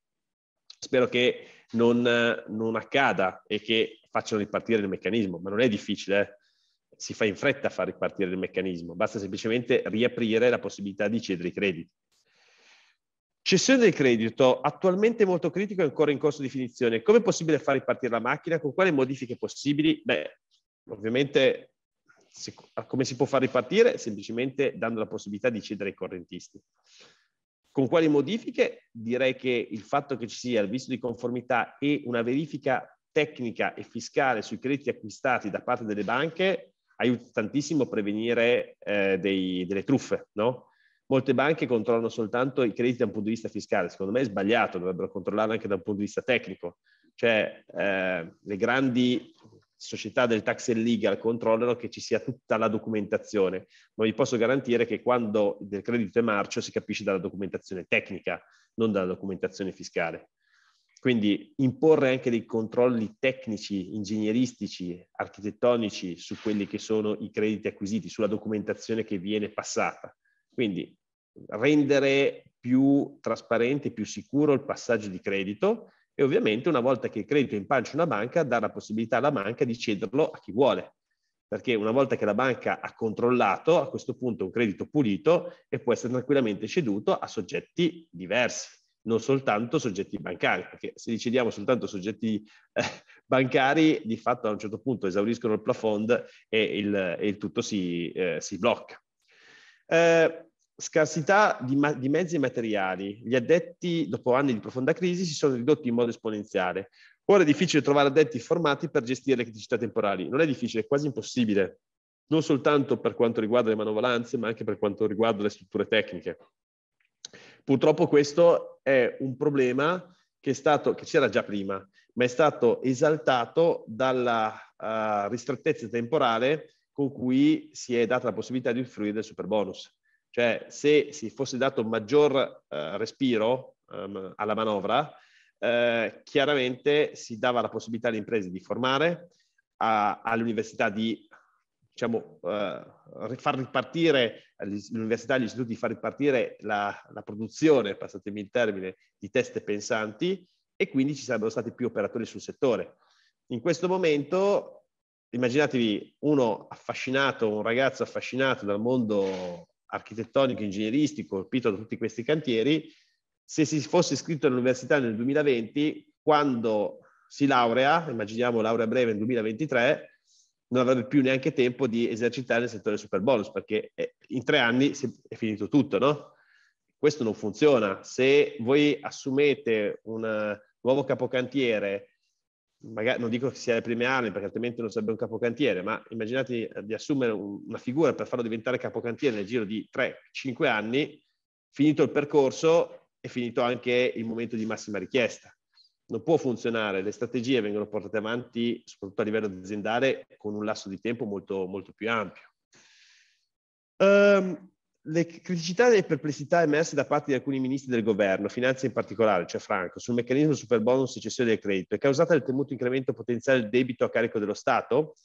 spero che non, non accada e che facciano ripartire il meccanismo, ma non è difficile, eh. si fa in fretta a far ripartire il meccanismo, basta semplicemente riaprire la possibilità di cedere i crediti. Cessione del credito, attualmente molto critico e ancora in corso di finizione. Come è possibile far ripartire la macchina? Con quali modifiche possibili? Beh, ovviamente come si può far ripartire? Semplicemente dando la possibilità di cedere ai correntisti. Con quali modifiche? Direi che il fatto che ci sia il visto di conformità e una verifica tecnica e fiscale sui crediti acquistati da parte delle banche aiuta tantissimo a prevenire eh, dei, delle truffe, no? Molte banche controllano soltanto i crediti da un punto di vista fiscale, secondo me è sbagliato, dovrebbero controllarlo anche da un punto di vista tecnico, cioè eh, le grandi società del tax and legal controllano che ci sia tutta la documentazione, ma vi posso garantire che quando del credito è marcio si capisce dalla documentazione tecnica, non dalla documentazione fiscale. Quindi imporre anche dei controlli tecnici, ingegneristici, architettonici su quelli che sono i crediti acquisiti, sulla documentazione che viene passata. Quindi rendere più trasparente, più sicuro il passaggio di credito e ovviamente una volta che il credito è in pancia una banca dà la possibilità alla banca di cederlo a chi vuole perché una volta che la banca ha controllato a questo punto è un credito pulito e può essere tranquillamente ceduto a soggetti diversi non soltanto soggetti bancari perché se li cediamo soltanto soggetti eh, bancari di fatto a un certo punto esauriscono il plafond e il, e il tutto si, eh, si blocca eh, Scarsità di, ma- di, mezzi materiali. Gli addetti, dopo anni di profonda crisi, si sono ridotti in modo esponenziale. Ora è difficile trovare addetti formati per gestire le criticità temporali. Non è difficile, è quasi impossibile, non soltanto per quanto riguarda le manovalanze, ma anche per quanto riguarda le strutture tecniche. Purtroppo questo è un problema che, stato, che c'era già prima, ma è stato esaltato dalla uh, ristrettezza temporale con cui si è data la possibilità di usufruire del super bonus cioè se si fosse dato maggior eh, respiro um, alla manovra, eh, chiaramente si dava la possibilità alle imprese di formare, a, all'università di diciamo, eh, far ripartire, l'università e gli istituti di far ripartire la, la produzione, passatemi il termine, di teste pensanti e quindi ci sarebbero stati più operatori sul settore. In questo momento, immaginatevi uno affascinato, un ragazzo affascinato dal mondo architettonico, ingegneristico colpito da tutti questi cantieri, se si fosse iscritto all'università nel 2020, quando si laurea, immaginiamo laurea breve nel 2023, non avrebbe più neanche tempo di esercitare nel settore super bonus, perché eh, in tre anni è finito tutto, no? Questo non funziona. Se voi assumete un nuovo capocantiere magari non dico che sia ai prime armi perché altrimenti non sarebbe un capocantiere, ma immaginate eh, di assumere una figura per farlo diventare capocantiere nel giro di 3-5 anni, finito il percorso e finito anche il momento di massima richiesta. Non può funzionare, le strategie vengono portate avanti soprattutto a livello aziendale con un lasso di tempo molto, molto più ampio. Um, le criticità e le perplessità emerse da parte di alcuni ministri del governo, finanza in particolare, cioè Franco, sul meccanismo super bonus e cessione del credito, è causata dal temuto incremento potenziale del debito a carico dello Stato?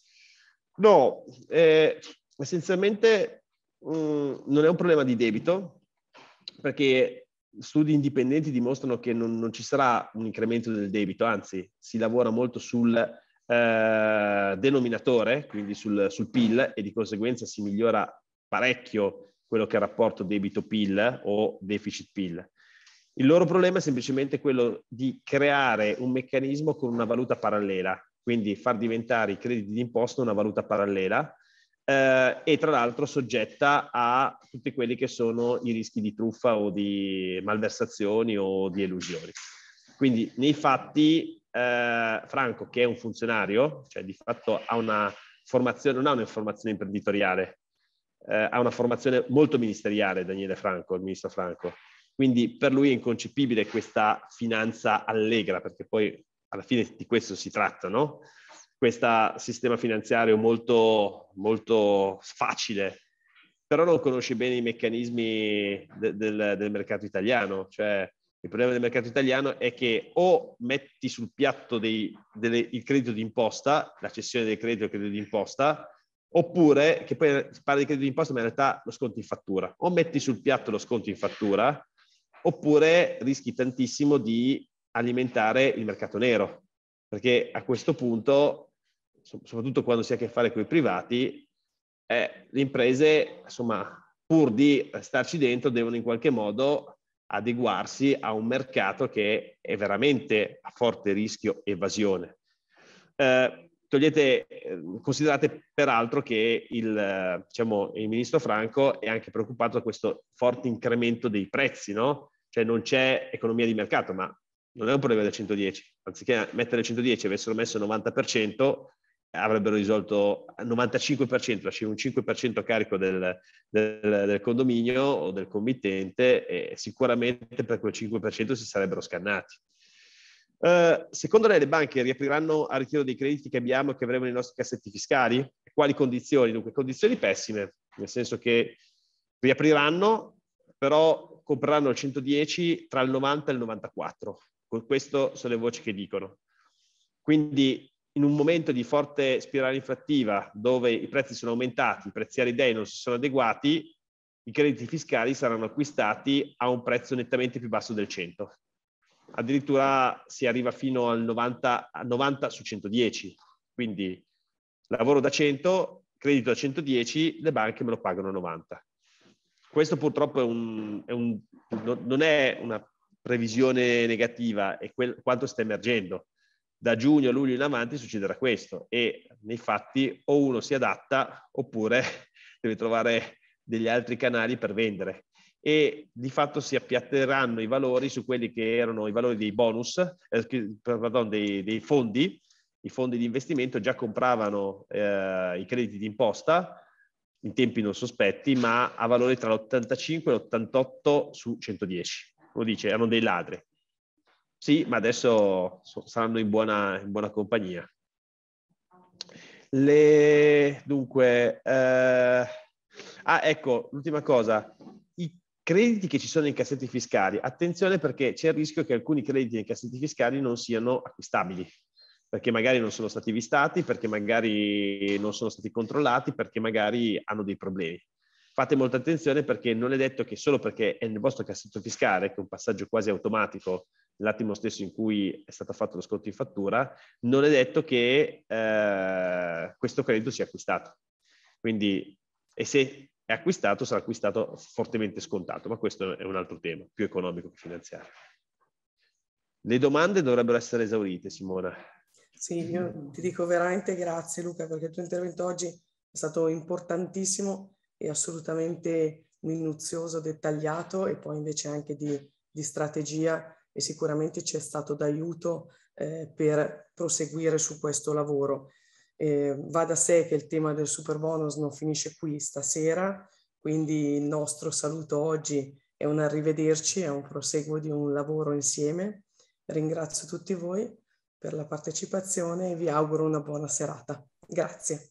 No, eh, essenzialmente mh, mm, non è un problema di debito, perché studi indipendenti dimostrano che non, non ci sarà un incremento del debito, anzi si lavora molto sul eh, denominatore, quindi sul, sul PIL e di conseguenza si migliora parecchio quello che è il rapporto debito-PIL o deficit-PIL. Il loro problema è semplicemente quello di creare un meccanismo con una valuta parallela, quindi far diventare i crediti d'imposta una valuta parallela eh, e tra l'altro soggetta a tutti quelli che sono i rischi di truffa o di malversazioni o di elusioni. Quindi nei fatti eh, Franco, che è un funzionario, cioè di fatto ha una formazione, non ha una formazione imprenditoriale, eh, ha una formazione molto ministeriale, Daniele Franco, il ministro Franco. Quindi per lui è inconcepibile questa finanza allegra, perché poi alla fine di questo si tratta, no? Questo sistema finanziario molto, molto facile, però non conosce bene i meccanismi de- del, del, mercato italiano. Cioè, il problema del mercato italiano è che o metti sul piatto dei, delle, il credito d'imposta, la cessione del credito e il credito d'imposta, oppure che poi eh, si parla di credito d'imposta ma in realtà lo sconto in fattura. O metti sul piatto lo sconto in fattura, oppure rischi tantissimo di alimentare il mercato nero, perché a questo punto, soprattutto quando si ha a che fare con i privati, eh, le imprese, insomma, pur di starci dentro, devono in qualche modo adeguarsi a un mercato che è veramente a forte rischio evasione. Eh, Togliete, ehm, considerate peraltro che il, diciamo, il, ministro Franco è anche preoccupato da questo forte incremento dei prezzi, no? Cioè non c'è economia di mercato, ma non è un problema del 110. Anziché mettere il 110 avessero messo il 90%, avrebbero risolto il 95%, lasciano un 5% a carico del, del, del, condominio o del committente e sicuramente per quel 5% si sarebbero scannati. Eh, secondo lei le banche riapriranno al ritiro dei crediti che abbiamo e che avremo nei nostri cassetti fiscali? Quali condizioni? Dunque, condizioni pessime, nel senso che riapriranno, però compreranno il 110 tra il 90 e il 94. Queste sono le voci che dicono. Quindi in un momento di forte spirale inflattiva, dove i prezzi sono aumentati, i prezziari dei non si sono adeguati, i crediti fiscali saranno acquistati a un prezzo nettamente più basso del 100 addirittura si arriva fino al 90, 90 su 110, quindi lavoro da 100, credito da 110, le banche me lo pagano 90. Questo purtroppo è un, è un, non è una previsione negativa, è quel, quanto sta emergendo. Da giugno, luglio in avanti succederà questo e nei fatti o uno si adatta oppure deve trovare degli altri canali per vendere e di fatto si appiatteranno i valori su quelli che erano i valori dei bonus, eh, pardon, dei, dei, fondi, i fondi di investimento già compravano eh, i crediti d'imposta in tempi non sospetti, ma a valori tra l'85 e l'88 su 110. Lo dice, erano dei ladri. Sì, ma adesso saranno in buona, in buona compagnia. Le... Dunque, eh... ah, ecco, l'ultima cosa. Crediti che ci sono in cassetti fiscali, attenzione perché c'è il rischio che alcuni crediti nei cassetti fiscali non siano acquistabili, perché magari non sono stati vistati, perché magari non sono stati controllati, perché magari hanno dei problemi. Fate molta attenzione perché non è detto che solo perché è nel vostro cassetto fiscale, che è un passaggio quasi automatico l'attimo stesso in cui è stato fatto lo sconto in fattura, non è detto che eh, questo credito sia acquistato. Quindi, e se è acquistato, sarà acquistato fortemente scontato, ma questo è un altro tema, più economico che finanziario. Le domande dovrebbero essere esaurite, Simona. Sì, io ti dico veramente grazie Luca perché il tuo intervento oggi è stato importantissimo e assolutamente minuzioso, dettagliato e poi invece anche di, di strategia e sicuramente ci è stato d'aiuto eh, per proseguire su questo lavoro. Eh, va da sé che il tema del super bonus non finisce qui stasera, quindi il nostro saluto oggi è un arrivederci, è un proseguo di un lavoro insieme. Ringrazio tutti voi per la partecipazione e vi auguro una buona serata. Grazie.